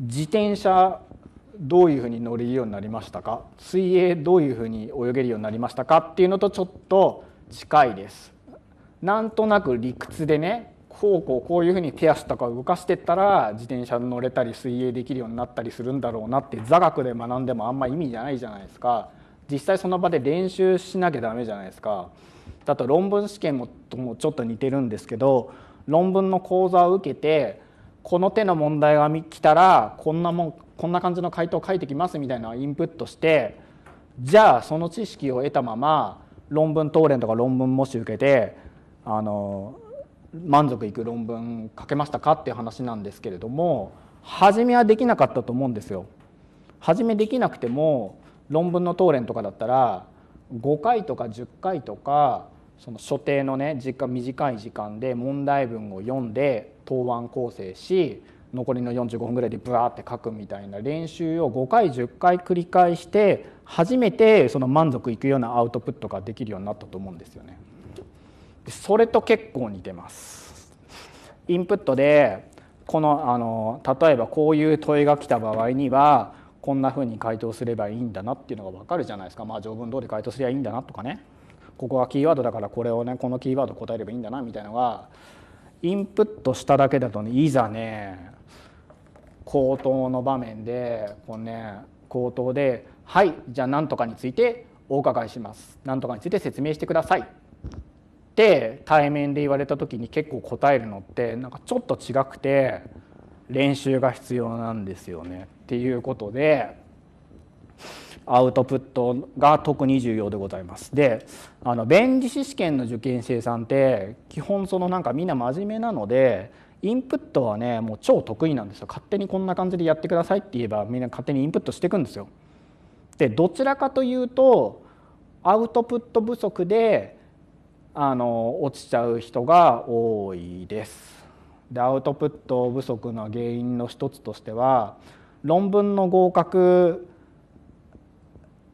自転車どういうふうに乗れるようになりましたか水泳どういうふうに泳げるようになりましたかっていうのとちょっと近いです。なんとなく理屈でねこうこうこういうふうに手足とか動かしてったら自転車に乗れたり水泳できるようになったりするんだろうなって座学で学んでもあんま意味じゃないじゃないですか実際その場で練習しなきゃダメじゃないですかだと論文試験もともちょっと似てるんですけど論文の講座を受けてこの手の問題が来たらこんなもんこんな感じの回答を書いてきますみたいなインプットしてじゃあその知識を得たまま論文答練とか論文模試受けてあの満足いく論文書けましたかっていう話なんですけれども初めはできなかったと思うんですよ。初めできなくても論文の答練とかだったら5回とか10回とかその所定のね時間短い時間で問題文を読んで答案構成し残りの45分ぐらいでブワーって書くみたいな練習を5回10回繰り返して初めてその満足いくようなアウトプットができるようになったと思うんですよね。それと結構似てます。インプットでこのあの例えばこういう問いが来た場合にはこんなふうに回答すればいいんだなっていうのが分かるじゃないですか、まあ、条文通り回答すればいいんだなとかねここがキーワードだからこれをねこのキーワード答えればいいんだなみたいのがインプットしただけだとねいざね口頭の場面でこう、ね、口頭で「はいじゃあ何とかについてお伺いします」「何とかについて説明してください」って対面で言われた時に結構答えるのってなんかちょっと違くて練習が必要なんですよね。っていうことで。アウトプットが特に重要でございます。であの弁理士試験の受験生さんって基本そのなんかみんな真面目なのでインプットはねもう超得意なんですよ勝手にこんな感じでやってくださいって言えばみんな勝手にインプットしていくんですよ。でどちらかというとアウトプット不足であの落ちちゃう人が多いです。でアウトプット不足の原因の一つとしては論文の合格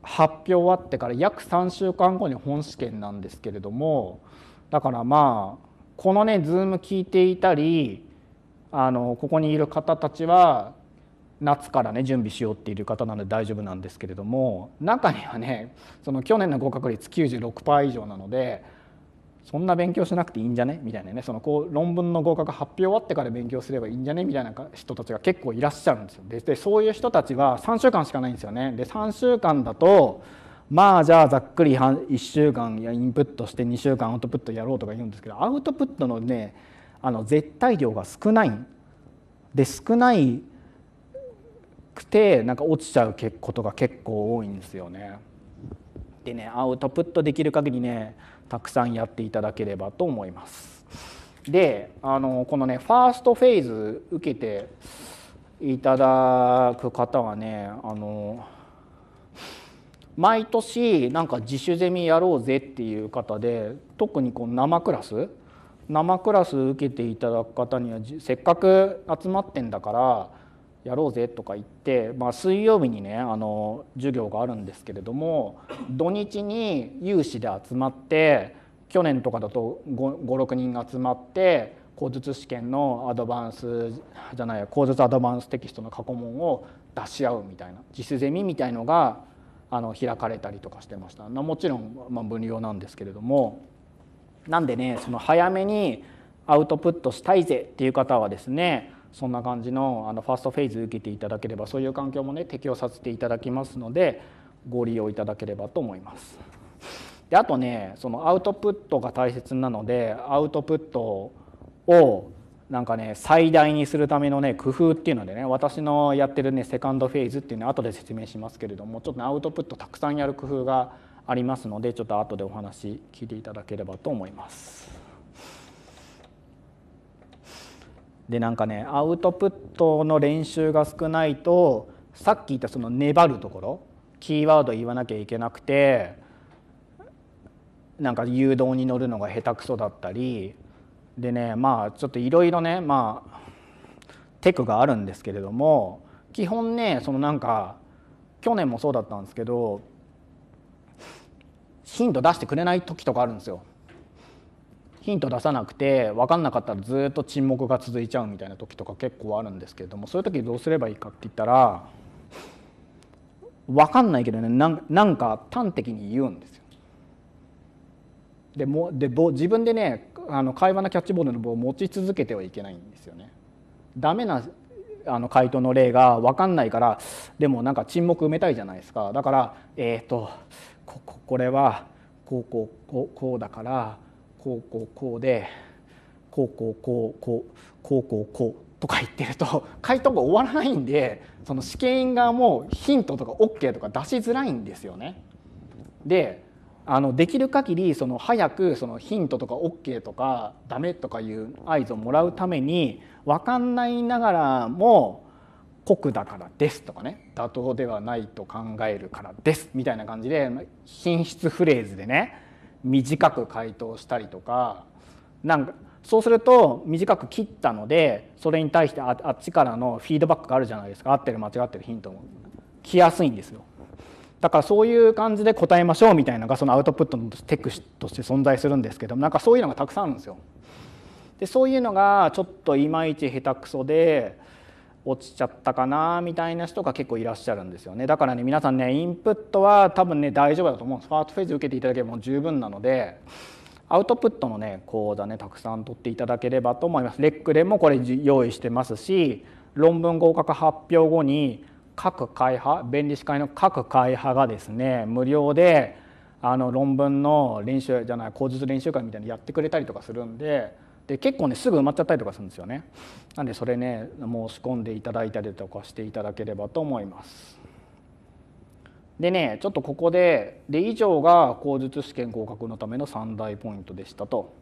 発表終わってから約3週間後に本試験なんですけれどもだからまあこのねズーム聞いていたりあのここにいる方たちは夏からね準備しようっていう方なので大丈夫なんですけれども中にはねその去年の合格率96%以上なのでそんな勉強しなくていいんじゃねみたいなねそのこう論文の合格発表終わってから勉強すればいいんじゃねみたいな人たちが結構いらっしゃるんですよ。でそういう人たちは3週間しかないんですよね。で3週間だとまあじゃあざっくり1週間インプットして2週間アウトプットやろうとか言うんですけどアウトプットのねあの絶対量が少ないんで少ないくてなんか落ちちゃうことが結構多いんですよね。でねアウトプットできる限りねたくさんやっていただければと思います。であのこのねファーストフェーズ受けていただく方はねあの毎年なんか自主ゼミやろうぜっていう方で特にこう生クラス生クラス受けていただく方にはせっかく集まってんだからやろうぜとか言って、まあ、水曜日にねあの授業があるんですけれども土日に有志で集まって去年とかだと56人が集まって口述試験のアドバンスじゃない口述アドバンステキストの過去問を出し合うみたいな実ゼミみたいのがあの開かれたりとかしてました、まもちろん、まあ、分量なんですけれどもなんでねその早めにアウトプットしたいぜっていう方はですねそんな感じのあのファーストフェーズ受けていただければそういう環境もね適用させていただきますのでご利用いただければと思います。であとねそのアウトプットが大切なのでアウトプットをなんかね最大にするためのね工夫っていうのでね私のやってるねセカンドフェーズっていうのは後で説明しますけれどもちょっとアウトプットたくさんやる工夫がありますのでちょっと後でお話聞いていただければと思います。でなんかねアウトプットの練習が少ないとさっき言ったその粘るところキーワード言わなきゃいけなくてなんか誘導に乗るのが下手くそだったりでねまあちょっといろいろねまあテクがあるんですけれども基本ねそのなんか去年もそうだったんですけどヒント出してくれない時とかあるんですよ。ヒント出さなくて分かんなかったらずっと沈黙が続いちゃうみたいな時とか結構あるんですけれどもそういう時どうすればいいかって言ったら分かんないけどねなんか端的に言うんですよ。でもで自分でねあの会話のキャッチボールの棒を持ち続けてはいけないんですよね。ダメなあの回答の例が分かんないからでもなんか沈黙埋めたいじゃないですかだからえっ、ー、とこここれはこうこうこうこうだからこうこうこうでこうこうこうこうこうこうこうとか言ってると回答が終わらないんでその試験員側もヒントとか OK とか出しづらいんですよね。であのできる限りその早くそのヒントとか OK とかダメとかいう合図をもらうために分かんないながらも「酷だからです」とかね「妥当ではないと考えるからです」みたいな感じで品質フレーズでね短く回答したりとかなんかそうすると短く切ったのでそれに対してあっちからのフィードバックがあるじゃないですか合ってる間違ってるヒントも来やすいんですよ。だからそういう感じで答えましょうみたいなのがそのアウトプットのテクスとして存在するんですけどなんかそういうのがたくさんあるんですよ。でそういうのがちょっといまいち下手くそで落ちちゃったかなみたいな人が結構いらっしゃるんですよねだからね皆さんねインプットは多分ね大丈夫だと思うんですファーストフェーズ受けていただければもう十分なのでアウトプットのね講座ねたくさん取っていただければと思いますレックでもこれ用意してますし論文合格発表後に各会派弁理士会の各会派がですね無料であの論文の練習じゃない口述練習会みたいにやってくれたりとかするんでで結構ねすぐ埋まっちゃったりとかするんですよねなんでそれね申し込んでいただいたりとかしていただければと思いますでねちょっとここでで以上が口述試験合格のための3大ポイントでしたと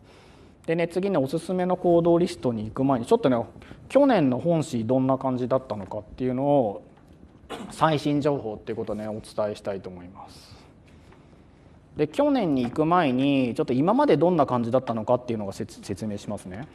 でね次ねおすすめの行動リストに行く前にちょっとね去年の本誌どんな感じだったのかっていうのを最新情報っていうことをねお伝えしたいと思います。で去年に行く前にちょっと今までどんな感じだったのかっていうのが説明しますね。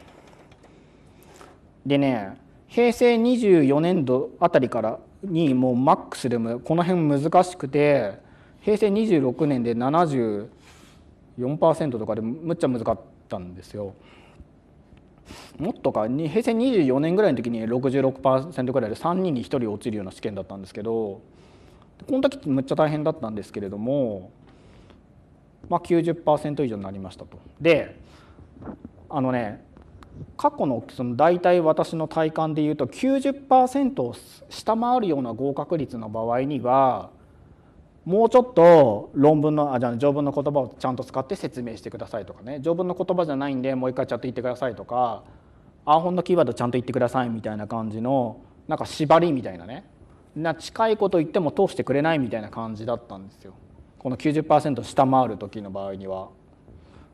でね平成24年度あたりからにもうマックスでもこの辺難しくて平成26年で74%とかでむっちゃ難かったんですよ。もっとかに平成24年ぐらいの時に66%ぐらいで3人に1人落ちるような試験だったんですけどこの時ってむっちゃ大変だったんですけれども、まあ90、90%以上になりましたと。であのね過去のその大体私の体感でいうと90%を下回るような合格率の場合にはもうちょっと論文のあじゃあ条文の言葉をちゃんと使って説明してくださいとかね条文の言葉じゃないんでもう一回ちゃんと言ってくださいとかアーホンのキーワードちゃんと言ってくださいみたいな感じのなんか縛りみたいなねな近いこと言っても通してくれないみたいな感じだったんですよこの90%下回る時の場合には。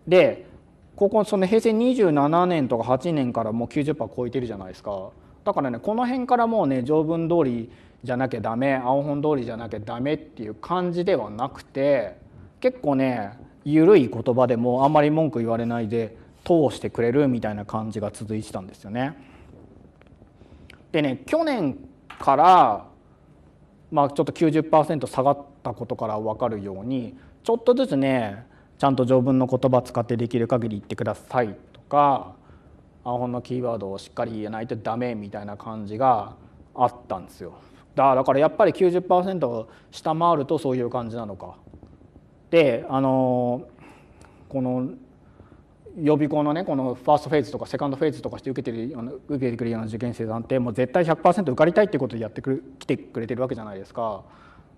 でここその平成27年とか8年からもう90%超えてるじゃないですかだからねこの辺からもうね条文通りじゃなきゃダメ青本通りじゃなきゃダメっていう感じではなくて結構ね緩い言葉でもあんまり文句言われないで通してくれるみたいな感じが続いてたんですよね。でね去年からまあちょっと90%下がったことから分かるようにちょっとずつねちゃんと条文の言葉使ってできる限り言ってくださいとか青本のキーワードをしっかり言えないとダメみたいな感じがあったんですよ。だだからやっぱり90%を下回るとそういう感じなのか。であのこの予備校のねこのファーストフェーズとかセカンドフェーズとかして受けてる受けてくるような受験生さんってもう絶対100%受かりたいってことでやってくる来てくれてるわけじゃないですか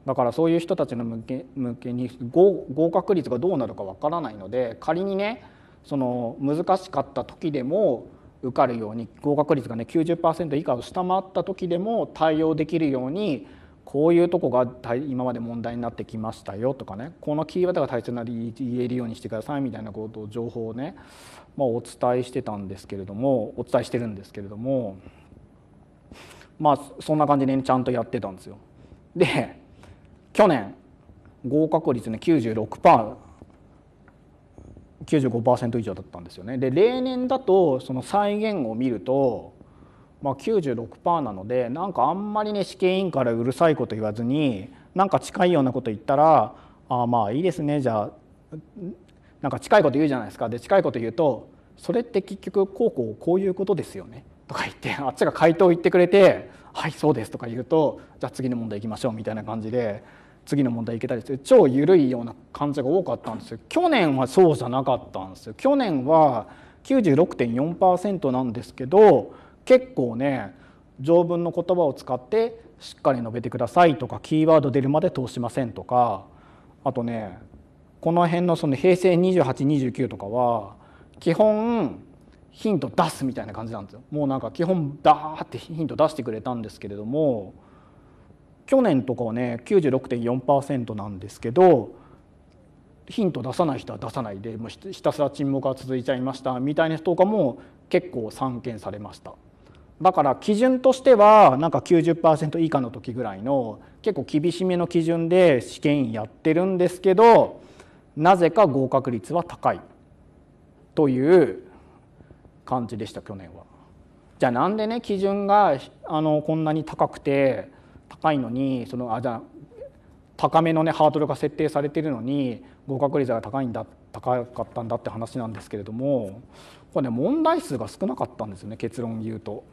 だからそういう人たちの向け向けに合合格率がどうなるかわからないので仮にねその難しかった時でも受かるように合格率がね90%以下を下回った時でも対応できるようにこういうとこが今まで問題になってきましたよとかねこのキーワードが大切な言えるようにしてくださいみたいなことを情報をね、まあ、お伝えしてたんですけれどもお伝えしてるんですけれどもまあそんな感じで、ね、ちゃんとやってたんですよ。で去年合格率ね96%。95%以上だったんですよね。で例年だとその再現を見ると、まあ、96%なのでなんかあんまりね試験委員からうるさいこと言わずになんか近いようなこと言ったら「あまあいいですねじゃあなんか近いこと言うじゃないですか」で近いこと言うと「それって結局こうこうこういうことですよね」とか言ってあっちが回答を言ってくれて「はいそうです」とか言うと「じゃあ次の問題行きましょう」みたいな感じで次の問題いけたりする超緩いような感じが多かったんですよ去年はそうじゃなかったんですよ去年は96.4%なんですけど結構ね条文の言葉を使ってしっかり述べてくださいとかキーワード出るまで通しませんとかあとねこの辺のその平成2829とかは基本ヒント出すみたいな感じなんですよもうなんか基本ダーってヒント出してくれたんですけれども去年とかはね96.4%なんですけどヒント出さない人は出さないでもうひたすら沈黙が続いちゃいましたみたいな人とかも結構散見されました。だから基準としてはなんか90%以下の時ぐらいの結構厳しめの基準で試験やってるんですけどなぜか合格率は高いという感じでした去年は。じゃあなんでね基準があのこんなに高くて高いのにそのあじゃあ高めのねハードルが設定されているのに合格率が高いんだ高かったんだって話なんですけれどもこれね問題数が少なかったんですよね結論言うと。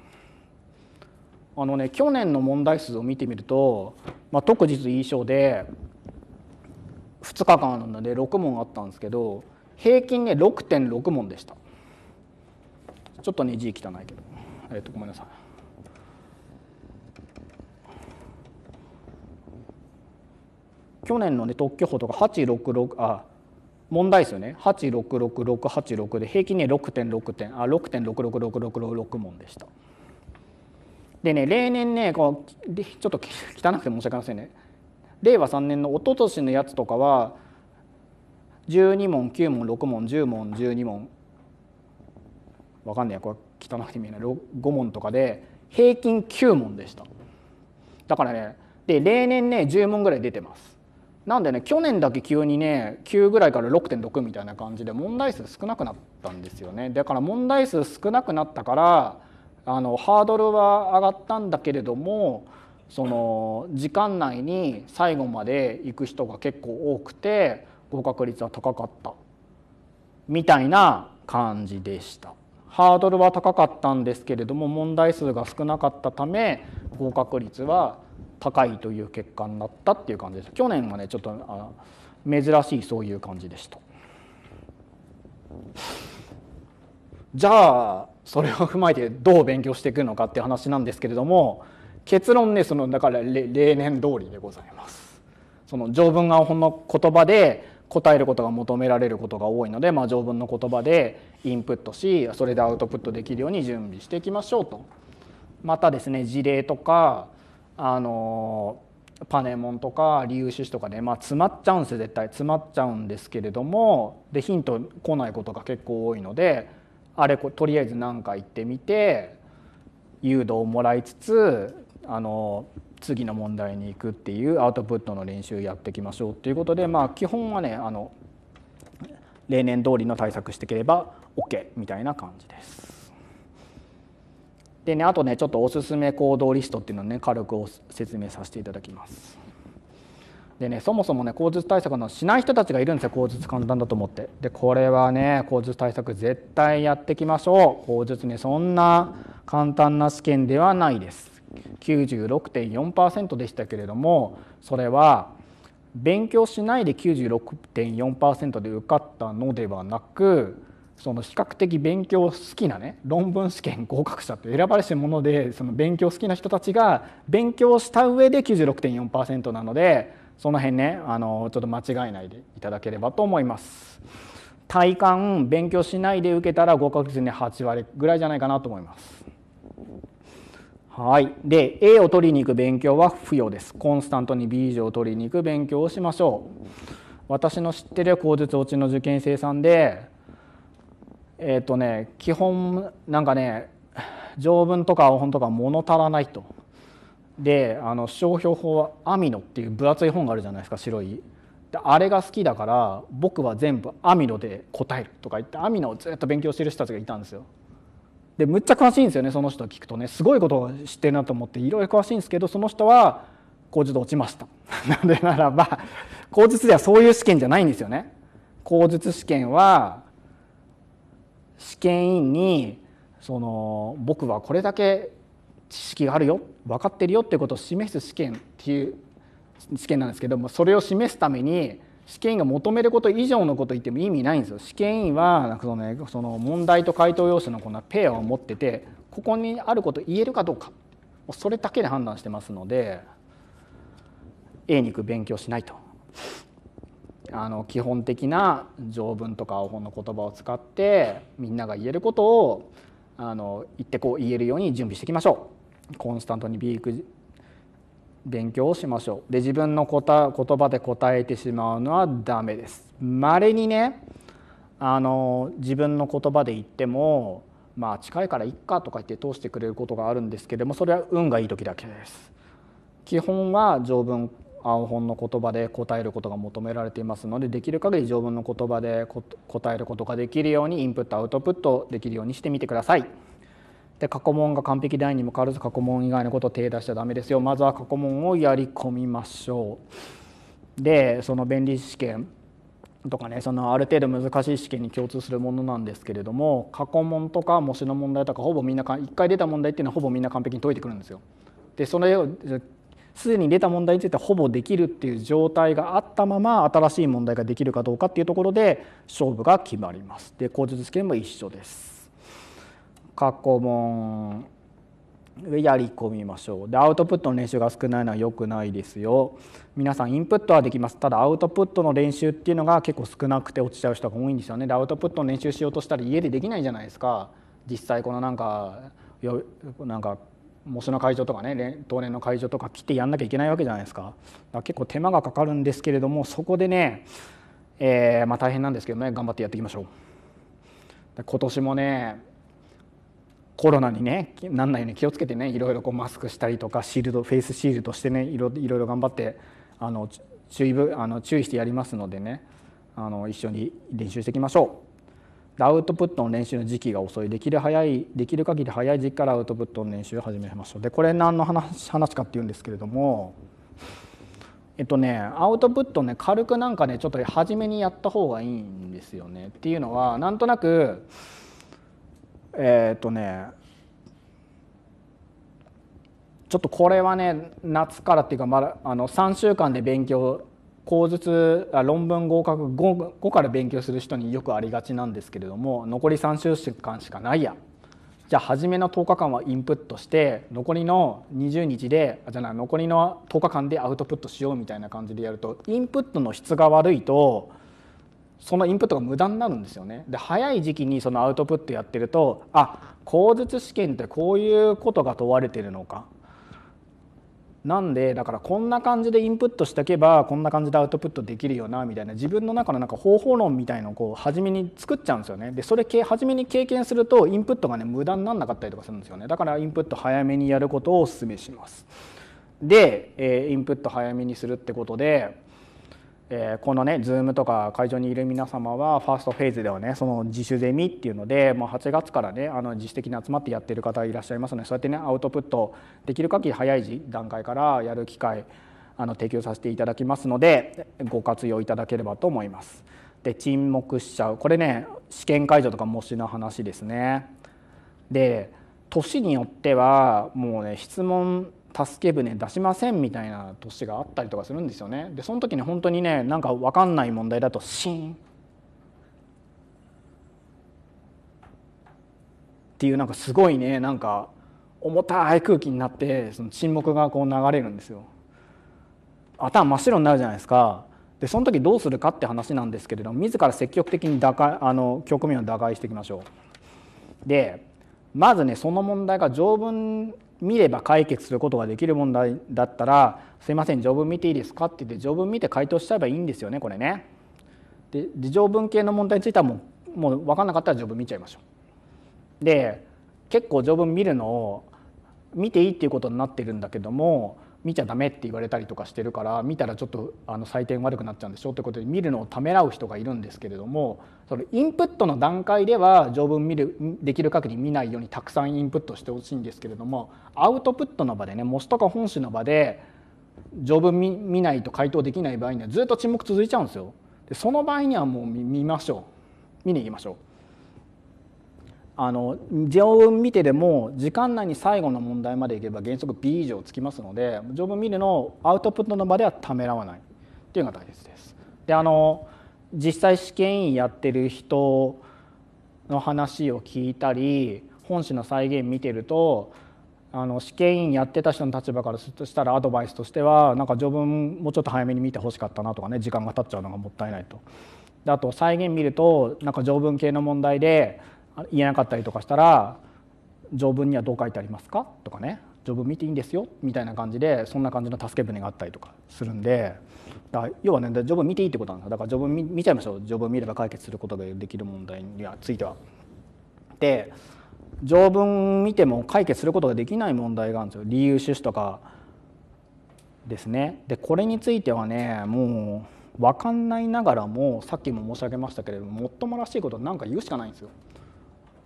あのね去年の問題数を見てみると、まあ、特実印象で2日間なので6問あったんですけど平均ね6.6問でした。ちょっとね字汚いけど、えっ、とごめんなさい。去年の、ね、特許法とか866あ問題ですよね866686で平均ね6.6点あ6.666666問でした。でね例年ねこうちょっと汚くて申し訳ありませんね令和3年の一昨年のやつとかは12問9問6問10問12問わかんないこれ汚くて見えない5問とかで平均9問でしただからねで例年ね10問ぐらい出てますなんでね去年だけ急にね9ぐらいから6.6みたいな感じで問題数少なくなったんですよねだから問題数少なくなったからあのハードルは上がったんだけれどもその時間内に最後まで行く人が結構多くて合格率は高かったみたいな感じでした。ハードルは高かったんですけれども問題数が少なかったため合格率は高いという結果になったっていう感じです去年はねちょっとあ珍しいそういう感じでしたじゃあそれを踏まえてどう勉強していくのかって話なんですけれども結論ねそのだから例年通りでございますその条文がほんの言葉で答えることが求められることが多いので、まあ、条文の言葉でインプットしそれでアウトプットできるように準備していきましょうとまたですね事例とかあのパネモンとか理由種子とかで、まあ、詰まっちゃうんですよ絶対詰まっちゃうんですけれどもでヒント来ないことが結構多いのであれとりあえず何か言ってみて誘導をもらいつつあの次の問題に行くっていうアウトプットの練習やっていきましょうっていうことで、まあ、基本はねあの例年通りの対策していければ OK みたいな感じです。でねあとねちょっとおすすめ行動リストっていうのをね軽く説明させていただきます。でねそもそもね口述対策のしない人たちがいるんですよ口述簡単だと思ってでこれはね口述対策絶対やってきましょう口述ねそんな簡単な試験ではないです96.4%でしたけれどもそれは勉強しないで96.4%で受かったのではなくその比較的勉強好きなね論文試験合格者と選ばれし者でその勉強好きな人たちが勉強した上で96.4%なのでその辺ねあのちょっと間違えないでいただければと思います。体感勉強しないで受けたら合格率ね8割ぐらいじゃないかなと思います。はい、で A を取りに行く勉強は不要ですコンスタントに B 以上を取りに行く勉強をしましょう私の知ってる口述落ちの受験生さんでえっ、ー、とね基本なんかね条文とか本とか物足らないと。であの商標法はアミノっていう分厚い本があるじゃないですか白いであれが好きだから僕は全部アミノで答えるとか言ってアミノをずっと勉強してる人たちがいたんですよでむっちゃ詳しいんですよねその人聞くとねすごいことを知ってるなと思っていろいろ詳しいんですけどその人は口述落ちました なぜならば口述ではそういう試験じゃないんですよね口述試験は試験委員にその僕はこれだけ知識があるよ分かってるよっていうことを示す試験っていう試験なんですけどもそれを示すために試験員が求めること以上のこと言っても意味ないんですよ。試験員はなんかその、ね、その問題と回答用紙のこなペアを持っててここにあること言えるかどうかそれだけで判断してますので A に行く勉強しないとあの基本的な条文とか青本の言葉を使ってみんなが言えることをあの言ってこう言えるように準備していきましょう。コンスタントにビーク勉強をしましょう。で自分の言葉で答えてしまうのはダメです。まれにねあの自分の言葉で言ってもまあ近いからいっかとか言って通してくれることがあるんですけれどもそれは運がいい時だけです。基本は条文青本の言葉で答えることが求められていますのでできる限り条文の言葉で答えることができるようにインプットアウトプットできるようにしてみてください。で過去問が完璧でないにも変わらず過去問以外のことを手出しちゃダメですよまずは過去問をやり込みましょう。でその便利試験とかねそのある程度難しい試験に共通するものなんですけれども過去問とか模試の問題とかほぼみんな1回出た問題っていうのはほぼみんな完璧に解いてくるんですよ。でそれをすでに出た問題についてほぼできるっていう状態があったまま新しい問題ができるかどうかっていうところで勝負が決まります。で口述試験も一緒です。過去問でやり込みましょうでアウトプットの練習が少ないのは良くないですよ皆さんインプットはできますただアウトプットの練習っていうのが結構少なくて落ちちゃう人が多いんですよねでアウトプットの練習しようとしたら家でできないじゃないですか実際このなんかなんか模試の会場とかね当年の会場とか来てやんなきゃいけないわけじゃないですかか結構手間がかかるんですけれどもそこでね、えー、まあ、大変なんですけどね頑張ってやっていきましょう今年もねコロナにねなんないように気をつけてねいろいろこうマスクしたりとかシールドフェイスシールドしてねいろいろ頑張ってあの注意あの注意してやりますのでねあの一緒に練習していきましょう。アウトプットの練習の時期が遅いできる早いできる限り早い時期からアウトプットの練習を始めましょうでこれ何の話話かっていうんですけれどもえっとねアウトプットね軽くなんかねちょっと初めにやった方がいいんですよねっていうのはなんとなくえー、っとねちょっとこれはね夏からっていうかまだあの3週間で勉強口述論文合格 5, から勉強する人によくありがちなんですけれども残り3週間しかないやじゃあ初めの10日間はインプットして残りの20日でじゃない残りの10日間でアウトプットしようみたいな感じでやるとインプットの質が悪いとそのインプットが無駄になるんですよね。で早い時期にそのアウトプットやってるとあ口述試験ってこういうことが問われてるのかなんでだからこんな感じでインプットしておけばこんな感じでアウトプットできるよなみたいな自分の中のなんか方法論みたいのをこう初めに作っちゃうんですよねでそれ初めに経験するとインプットがね無駄になんなかったりとかするんですよねだからインプット早めにやることをお勧めしますでインプット早めにするってことでえー、このね Zoom とか会場にいる皆様はファーストフェーズではねその自主ゼミっていうのでもう8月からねあの自主的に集まってやってる方いらっしゃいますのでそうやってねアウトプットできる限り早い段階からやる機会あの提供させていただきますのでご活用いただければと思います。で沈黙しちゃうこれね試験会場とか模試の話ですね。で年によってはもうね質問助け舟出しませんみたいな年があったりとかするんですよねでその時に本当にねなんか分かんない問題だとシーンっていうなんかすごいねなんか重たい空気になってその沈黙がこう流れるんですよ頭真っ白になるじゃないですかでその時どうするかって話なんですけれども自ら積極的に打開あの局面を打開していきましょうでまずねその問題が条文見れば解決することができる問題だったら「すいません条文見ていいですか?」って言って条文見て回答しちゃえばいいんですよねこれね。で条文系の問題についてはもうもう分かんなかったら条文見ちゃいましょう。で結構条文見るのを見ていいっていうことになってるんだけども見ちゃダメって言われたりとかしてるから見たらちょっとあの採点悪くなっちゃうんでしょってことで見るのをためらう人がいるんですけれどもそのインプットの段階では条文見るできる限り見ないようにたくさんインプットしてほしいんですけれどもアウトプットの場でね模試とか本試の場で条文見ないと回答できない場合にはずっと沈黙続いちゃうんですよ。でその場合にはもう見ましょう見に行きましょう。あの条文見てでも時間内に最後の問題までいけば原則 B 以上つきますので条文見るのアウトプットの場ではためらわないっていうのが大切です。であの実際試験員やってる人の話を聞いたり本誌の再現見てるとあの試験員やってた人の立場からするとしたらアドバイスとしてはなんか条文もうちょっと早めに見てほしかったなとかね時間が経っちゃうのがもったいないと。であと再現見るとなんか条文系の問題で言えなかったりとかしたら条文にはどう書いてありますかとかね条文見ていいんですよみたいな感じでそんな感じの助け舟があったりとかするんでだ要はね条文見ていいってことなんですだから条文見ちゃいましょう条文見れば解決することができる問題については。で条文見ても解決することができない問題があるんですよ理由趣旨とかですね。でこれについてはねもう分かんないながらもさっきも申し上げましたけれどももっともらしいことなんか言うしかないんですよ。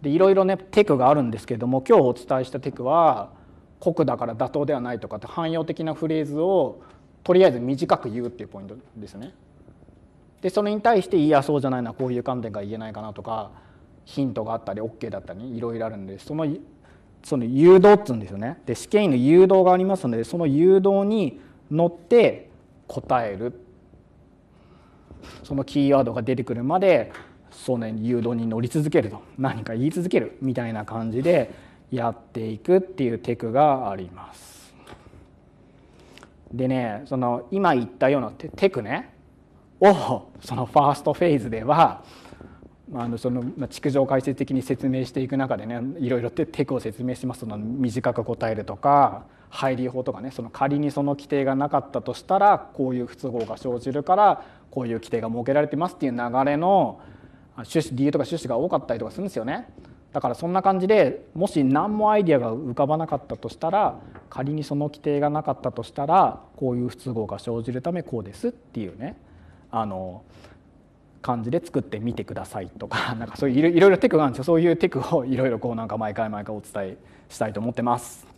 でいろいろねテクがあるんですけども今日お伝えしたテクは酷だから妥当ではないとかって汎用的なフレーズをとりあえず短く言うっていうポイントですね。でそれに対していやそうじゃないなこういう観点が言えないかなとかヒントがあったり OK だったりいろいろあるんでそのその誘導っつうんですよね。で試験員の誘導がありますのでその誘導に乗って答えるそのキーワードが出てくるまでその誘導に乗り続けると何か言い続けるみたいな感じでやっていくっていうテクがあります。でねその今言ったようなテクねをそのファーストフェーズではあのその築城解説的に説明していく中でねいろいろテクを説明しますその短く答えるとか配流法とかねその仮にその規定がなかったとしたらこういう不都合が生じるからこういう規定が設けられてますっていう流れの種子理由とか種子が多かったりとかするんですよねだからそんな感じでもし何もアイデアが浮かばなかったとしたら仮にその規定がなかったとしたらこういう不都合が生じるためこうですっていうねあの感じで作ってみてくださいとか なんかそういういろいろテクがあるんですよそういうテクをいろいろこうなんか毎回毎回お伝えしたいと思ってます。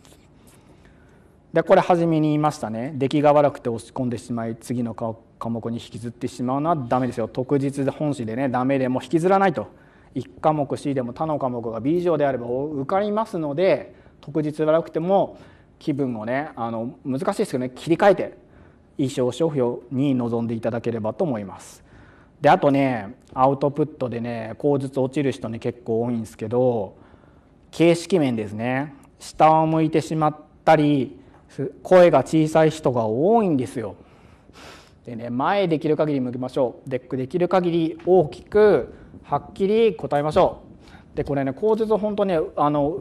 でこれ初めに言いましたね出来が悪くて押し込んでしまい次の科目に引きずってしまうのはダメですよ特日本誌でねダメでも引きずらないと1科目 C でも他の科目が B 以上であれば受かりますので特実悪くても気分をねあの難しいですけどね切り替えて装書評に臨んでいただければと思います。であとねアウトプットでね口述落ちる人ね結構多いんですけど形式面ですね下を向いてしまったり声が小さい人が多いんですよ。でね前できる限り向きましょうデックできる限り大きくはっきり答えましょう。でこれね口述本当ねあの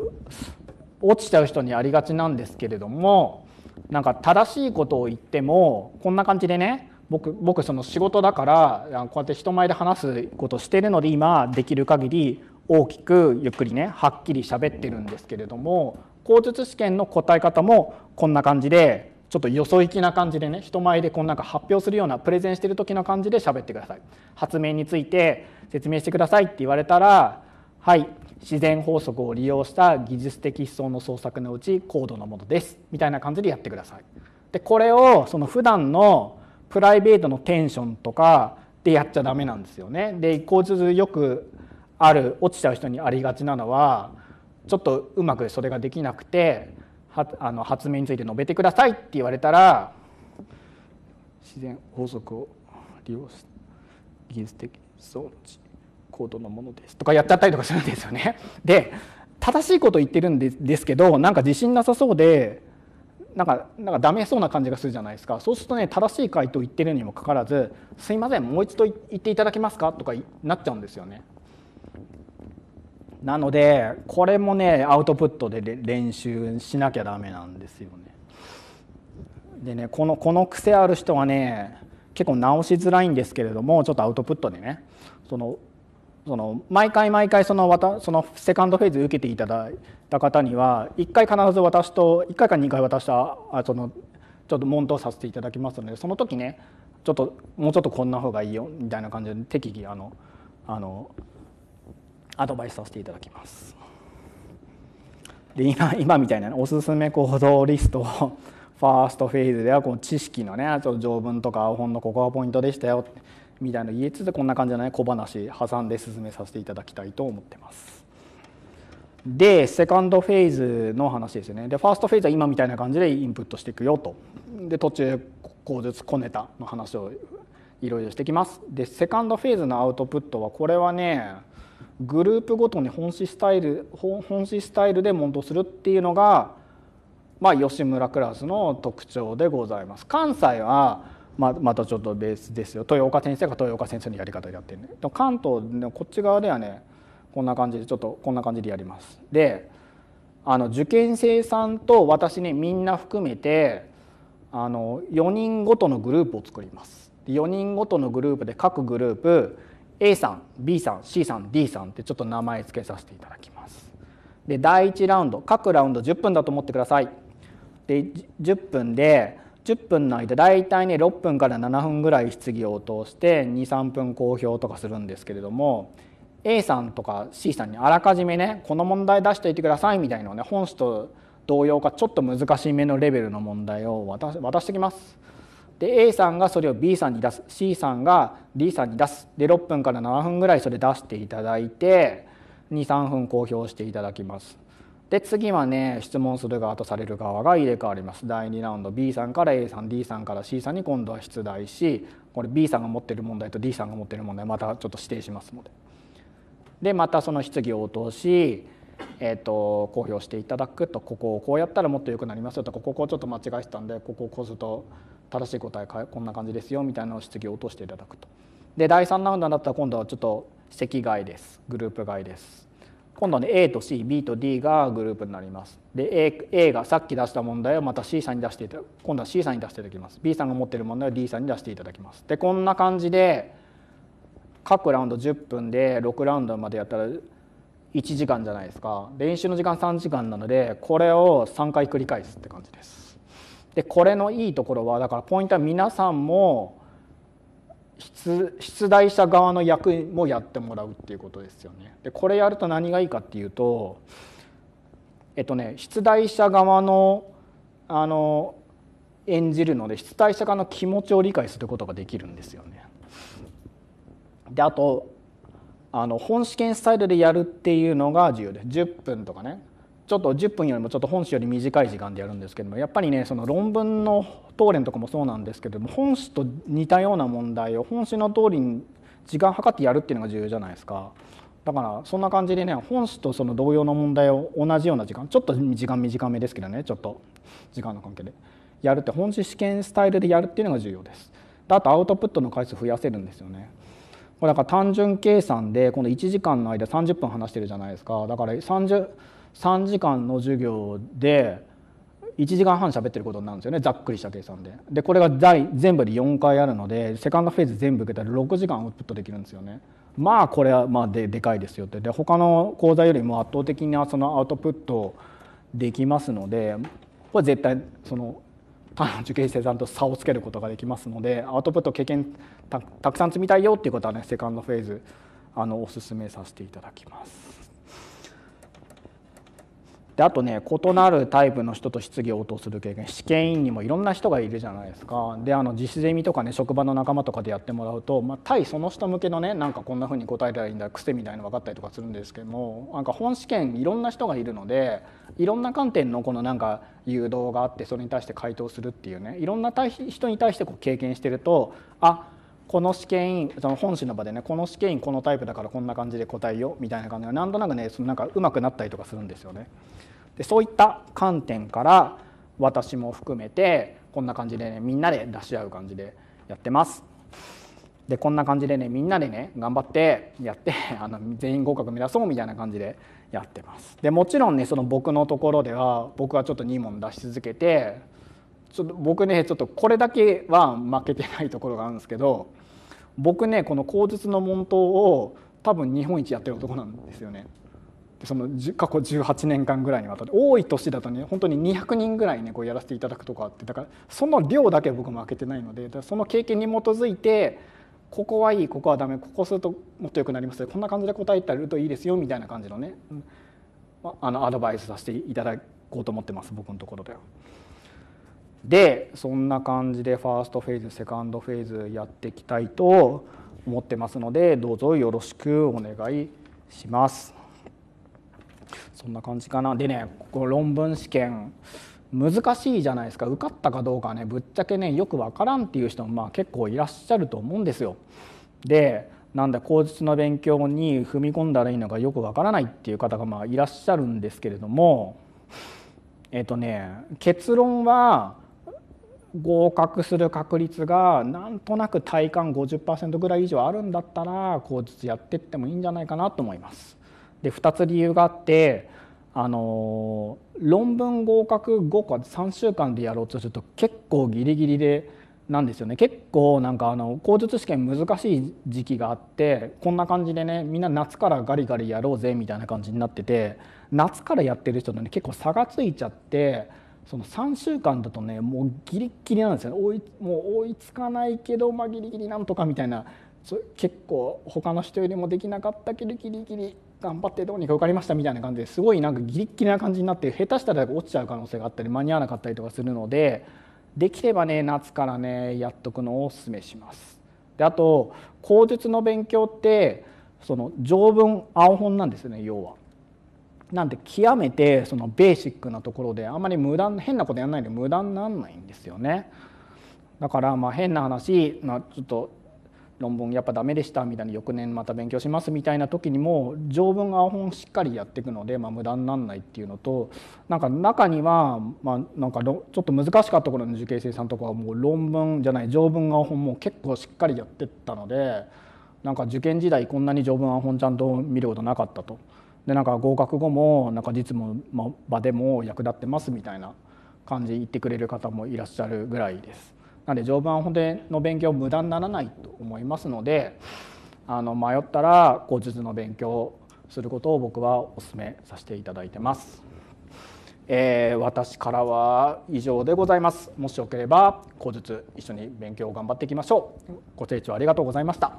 落ちちゃう人にありがちなんですけれどもなんか正しいことを言ってもこんな感じでね僕僕その仕事だからこうやって人前で話すことしてるので今できる限り大きくゆっくりねはっきり喋ってるんですけれども口述試験の答え方もこんな感じでちょっとよそ行きな感じでね人前でこんなんか発表するようなプレゼンしてる時の感じで喋ってください発明について説明してくださいって言われたらはい自然法則を利用した技術的思想の創作のうち高度なものですみたいな感じでやってくださいでこれをその普段のプライベートのテンションとかでやっちゃダメなんですよねで口述よくある落ちちゃう人にありがちなのはちょっとうまくそれができなくてあの発明について述べてくださいって言われたら自然法則を利用して技術的装置高度のものですとかやっちゃったりとかするんですよね。で正しいこと言ってるんですけどなんか自信なさそうでなんかなんかダメそうな感じがするじゃないですかそうするとね正しい回答言ってるにもかかわらず「すいませんもう一度言っていただけますか?」とかなっちゃうんですよね。なのでこれもねアウトプットで練習しなきゃダメなんですよね。でねこのこの癖ある人はね結構直しづらいんですけれどもちょっとアウトプットでねそのその毎回毎回そのそのセカンドフェーズ受けていただいた方には1回必ず私と1回か2回私とあそのちょっと問答させていただきますのでその時ねちょっともうちょっとこんな方がいいよみたいな感じで適宜あのあのアドバイスさせていただきます。で今今みたいな、ね、おすすめ行動リストをファーストフェーズではこの知識のねっと条文とかほんのここがポイントでしたよみたいな言いつつこんな感じのね小話挟んで進めさせていただきたいと思ってます。でセカンドフェーズの話ですよねでファーストフェーズは今みたいな感じでインプットしていくよとで途中口述小ネタの話をいろいろしてきますでセカンドフェーズのアウトプットはこれはねグループごとに本誌スタイル本誌スタイルで問答するっていうのが、まあ、吉村クラスの特徴でございます。関西はままたちょっとベースですよ豊岡先生が豊岡先生のやり方でやってるね関東のこっち側ではねこんな感じでちょっとこんな感じでやります。であの受験生さんと私ねみんな含めてあの4人ごとのグループを作ります。4人ごとのグループで各グループ A さん B さん C さん D さんってちょっと名前付けさせていただきますで第1ラウンド各ラウンド10分だと思ってくださいで10分で10分の間大体ね6分から7分ぐらい質疑応答して23分公表とかするんですけれども A さんとか C さんにあらかじめねこの問題出しておいてくださいみたいなね本質と同様かちょっと難しめのレベルの問題を渡してきます。で A さんがそれを B さんに出す C さんが D さんに出すで6分から7分ぐらいそれ出していただいて23分公表していただきます。で次はね質問する側とされる側が入れ替わります第2ラウンド B さんから A さん D さんから C さんに今度は出題しこれ B さんが持ってる問題と D さんが持ってる問題またちょっと指定しますのででまたその質疑応答し、えーと、公表していただくとここをこうやったらもっと良くなりますよとここをちょっと間違えてたんでここをこうすると正しい答えこんな感じですよみたいなのを質疑を落としていただくと。で第3ラウンドになったら今度はちょっと席外ですグループ外です。今度は、ね、A と CB と D がグループになります。で A, A がさっき出した問題をまた C さんに出していただく今度は C さんに出していただきます。B さんが持ってる問題を D さんに出していただきます。でこんな感じで各ラウンド10分で6ラウンドまでやったら1時間じゃないですか練習の時間3時間なのでこれを3回繰り返すって感じです。でこれのいいところはだからポイントは皆さんも出出題者側の役もやってもらうっていうことですよね。でこれやると何がいいかっていうとえっとね出題者側のあの演じるので出題者側の気持ちを理解することができるんですよね。であとあの本試験スタイルでやるっていうのが重要です10分とかねちょっと10分よりもちょっと本誌より短い時間でやるんですけどもやっぱりねその論文の答練とかもそうなんですけども本誌と似たような問題を本誌の通りに時間計ってやるっていうのが重要じゃないですか。だからそんな感じでね本誌とその同様の問題を同じような時間ちょっと時間短めですけどねちょっと時間の関係でやるって本誌試験スタイルでやるっていうのが重要です。であとアウトプットの回数増やせるんですよね。これだから単純計算でこの1時間の間30分話してるじゃないですかだから30 3時間の授業で1時間半喋ってることになるんですよねざっくりした計算で。でこれが全部で4回あるのでセカンドフェーズ全部受けたら6時間アウトプットできるんですよね。まあこれはまあででかいですよってで他の講座よりも圧倒的なそのアウトプットできますのでこれ絶対その他の受験生さんと差をつけることができますのでアウトプット経験たくさん積みたいよっていうことはねセカンドフェーズあのおすすめさせていただきます。であとね異なるタイプの人と質疑応答する経験試験委員にもいろんな人がいるじゃないですかであの実施ゼミとかね職場の仲間とかでやってもらうと、まあ、対その人向けのねなんかこんな風に答えたらいいんだ癖みたいの分かったりとかするんですけどもなんか本試験いろんな人がいるのでいろんな観点のこのなんか誘導があってそれに対して回答するっていうねいろんな人に対してこう経験してるとあこの試験員その本誌の場でねこの試験員このタイプだからこんな感じで答えよみたいな感じでなんとなくねそのなんかうまくなったりとかするんですよね。でそういった観点から私も含めてこんな感じでねみんなで出し合う感じでやってます。でこんな感じでねみんなでね頑張ってやって あの全員合格目指そうみたいな感じでやってます。でもちろんねその僕のところでは僕はちょっと2問出し続けてちょっと僕ねちょっとこれだけは負けてないところがあるんですけど僕ねこの口述の問答を多分日本一やってる男なんですよね。でその過去18年間ぐらいにわたって多い年だとね本当に200人ぐらいねこうやらせていただくとかあってだからその量だけは僕負けてないのでその経験に基づいてここはいいここはダメここするともっと良くなりますこんな感じで答えてあるといいですよみたいな感じのね、あのアドバイスさせていただこうと思ってます僕のところでは。でそんな感じでファーストフェーズセカンドフェーズやっていきたいと思ってますのでどうぞよろしくお願いします。そんな感じかなでねこ論文試験難しいじゃないですか受かったかどうかねぶっちゃけねよくわからんっていう人もまあ結構いらっしゃると思うんですよ。でなんだ口述の勉強に踏み込んだらいいのかよくわからないっていう方がまあいらっしゃるんですけれどもえっとね結論は合格する確率がなんとなく体感50%ぐらい以上あるんだったら口述やってってもいいんじゃないかなと思います。で2つ理由があってあの論文合格5か3週間でやろうとすると結構ギリギリでなんですよね結構なんかあの口述試験難しい時期があってこんな感じでねみんな夏からガリガリやろうぜみたいな感じになってて夏からやってる人とね結構差がついちゃってその3週間だとねもうギリギリなんですよね追いもう追いつかないけど、まあ、ギリギリなんとかみたいな結構他の人よりもできなかったけどギリギリ頑張ってどうにか受かりましたみたいな感じですごいなんかギリッギリな感じになって下手したら落ちちゃう可能性があったり間に合わなかったりとかするのでできればね夏からねやっとくのをおすすめします。であと口述の勉強ってその条文青本なんですよね要は。なんで極めてそのベーシックなところであんまり無駄変なことやらないで無駄になんないんですよね。だからまあ変な話、まあ、ちょっと論文やっぱ駄目でしたみたいな翌年また勉強しますみたいな時にも条文が本しっかりやっていくので、まあ、無駄にならないっていうのとなんか中には、まあ、なんかちょっと難しかった頃の受験生さんとかはもう論文じゃない条文が本も結構しっかりやってったのでなんか受験時代こんなに条文が本ちゃんと見ることなかったと。でなんか合格後もなんか実務場でも役立ってますみたいな感じ言ってくれる方もいらっしゃるぐらいです。なんで常磐本店の勉強無駄にならないと思いますのであの迷ったら古述の勉強をすることを僕はお勧めさせていただいてます。えー、私からは以上でございますもしよければ後日一緒に勉強を頑張っていきましょうご清聴ありがとうございました